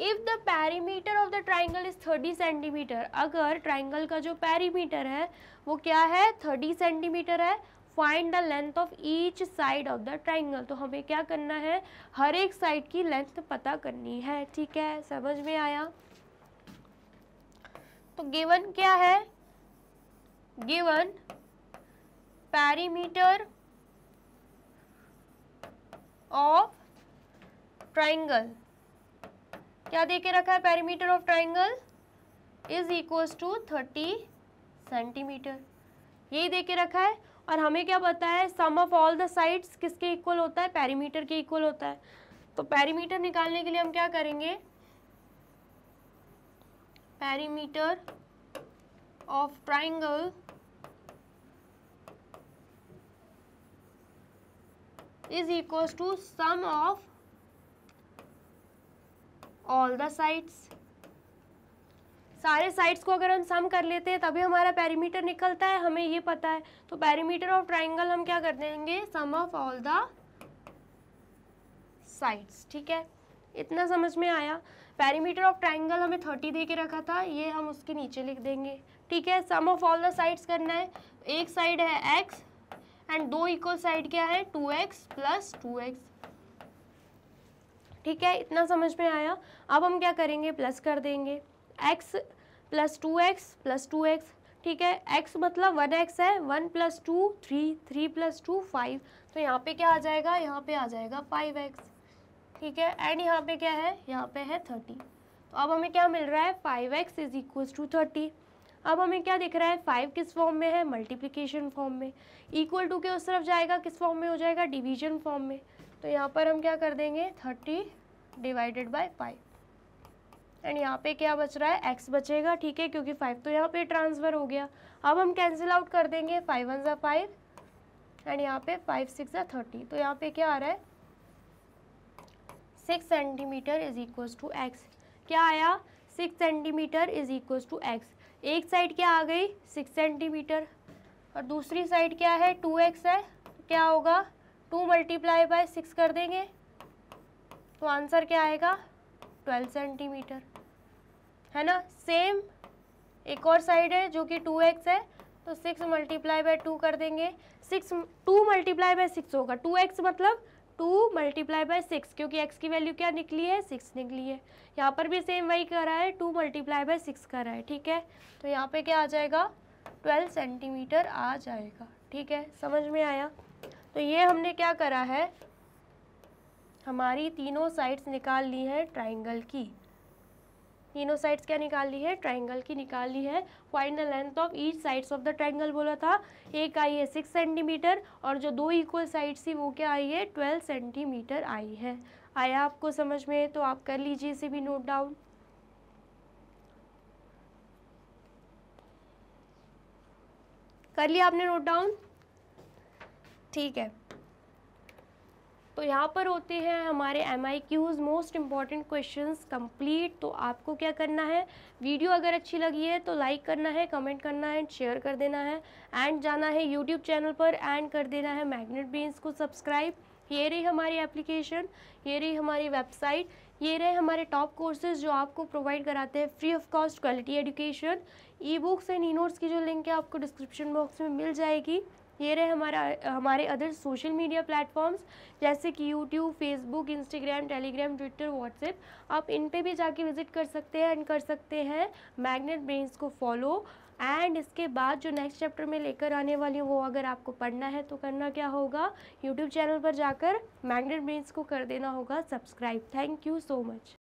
A: if the perimeter of the triangle is thirty centimetre अगर ट्राइंगल का जो पैरीमीटर है वो क्या है थर्टी सेंटीमीटर है find the length of each side of the triangle तो हमें क्या करना है हर एक साइड की लेंथ पता करनी है ठीक है समझ में आया तो गिवन क्या है गिवन पैरीमीटर ऑफ ट्राइंगल क्या दे के रखा है perimeter of triangle is equals to thirty centimetre यही दे के रखा है और हमें क्या पता है sum of all the sides किसके इक्वल होता है पैरीमीटर के इक्वल होता है तो पैरीमीटर निकालने के लिए हम क्या करेंगे perimeter of triangle is equal to sum of all the sides सारे साइड्स को अगर हम सम कर लेते हैं तभी हमारा पैरीमीटर निकलता है हमें ये पता है तो पैरीमीटर ऑफ ट्राइंगल हम क्या कर देंगे sum of all the sides ठीक है इतना समझ में आया पैरीमीटर ऑफ ट्राइंगल हमें थर्टी दे के रखा था ये हम उसके नीचे लिख देंगे ठीक है sum of all the sides करना है एक साइड है एक्स एंड दो इक्वल साइड क्या है two x plus two x ठीक है इतना समझ में आया अब हम क्या करेंगे प्लस कर देंगे x plus two x plus two x ठीक है एक्स मतलब वन एक्स है one plus two three three plus two five तो यहाँ पे क्या आ जाएगा यहाँ पे आ जाएगा फाइव एक्स ठीक है एंड यहाँ पे क्या है यहाँ पे है थर्टी तो अब हमें क्या मिल रहा है five x is equal to thirty अब हमें क्या दिख रहा है फाइव किस फॉर्म में है मल्टीप्लीकेशन फॉर्म में इक्वल टू के उस तरफ जाएगा किस फॉर्म में हो जाएगा डिवीजन फॉर्म में तो यहाँ पर हम क्या कर देंगे thirty divided by five and यहाँ पे क्या बच रहा है एक्स बचेगा ठीक है क्योंकि फाइव तो यहाँ पे ट्रांसफ़र हो गया अब हम कैंसिल आउट कर देंगे फाइव वन ज़ा फाइव एंड यहाँ पे फाइव सिक्स ज़ा थर्टी तो यहाँ पे क्या आ रहा है six centimetre is equal to x क्या आया six centimetre is equals to x एक साइड क्या आ गई सिक्स सेंटीमीटर और दूसरी साइड क्या है टू एक्स है क्या होगा टू मल्टीप्लाई बाय सिक्स कर देंगे तो आंसर क्या आएगा ट्वेल्व सेंटीमीटर है ना सेम एक और साइड है जो कि टू एक्स है तो सिक्स मल्टीप्लाई बाय टू कर देंगे six two multiply by six होगा टू एक्स मतलब टू मल्टीप्लाई बाय सिक्स क्योंकि एक्स की वैल्यू क्या निकली है सिक्स निकली है यहाँ पर भी सेम वही कर रहा है टू मल्टीप्लाई बाय सिक्स कर रहा है ठीक है तो यहाँ पे क्या आ जाएगा ट्वेल्व सेंटीमीटर आ जाएगा ठीक है समझ में आया तो ये हमने क्या करा है हमारी तीनों साइड्स निकाल ली है ट्राइंगल की तीनों साइड्स क्या निकाल ली है ट्राइंगल की निकाल ली है find the length of each sides of the triangle बोला था एक आई है सिक्स सेंटीमीटर और जो दो इक्वल साइड्स थी वो क्या आई है ट्वेल्व सेंटीमीटर आई है आया आपको समझ में तो आप कर लीजिए इसे भी नोट डाउन कर लिया आपने नोट डाउन ठीक है तो यहाँ पर होते हैं हमारे M I Qs most important question complete तो आपको क्या करना है वीडियो अगर अच्छी लगी है तो लाइक करना है कमेंट करना है शेयर कर देना है एंड जाना है यूट्यूब चैनल पर एंड कर देना है मैग्नेट बीन्स को सब्सक्राइब ये रही हमारी एप्लीकेशन ये रही हमारी वेबसाइट ये रहे हमारे टॉप कोर्सेज जो आपको प्रोवाइड कराते हैं free of cost quality education e books and e notes की जो लिंक है आपको डिस्क्रिप्शन बॉक्स में मिल जाएगी ये रहे हमारा हमारे अदर सोशल मीडिया प्लेटफॉर्म्स जैसे कि YouTube Facebook Instagram Telegram Twitter WhatsApp आप इन पे भी जाके विजिट कर सकते हैं एंड कर सकते हैं मैग्नेट ब्रेन्स को फॉलो एंड इसके बाद जो नेक्स्ट चैप्टर में लेकर आने वाली हूँ वो अगर आपको पढ़ना है तो करना क्या होगा यूट्यूब चैनल पर जाकर मैग्नेट ब्रेन्स को कर देना होगा subscribe thank you so much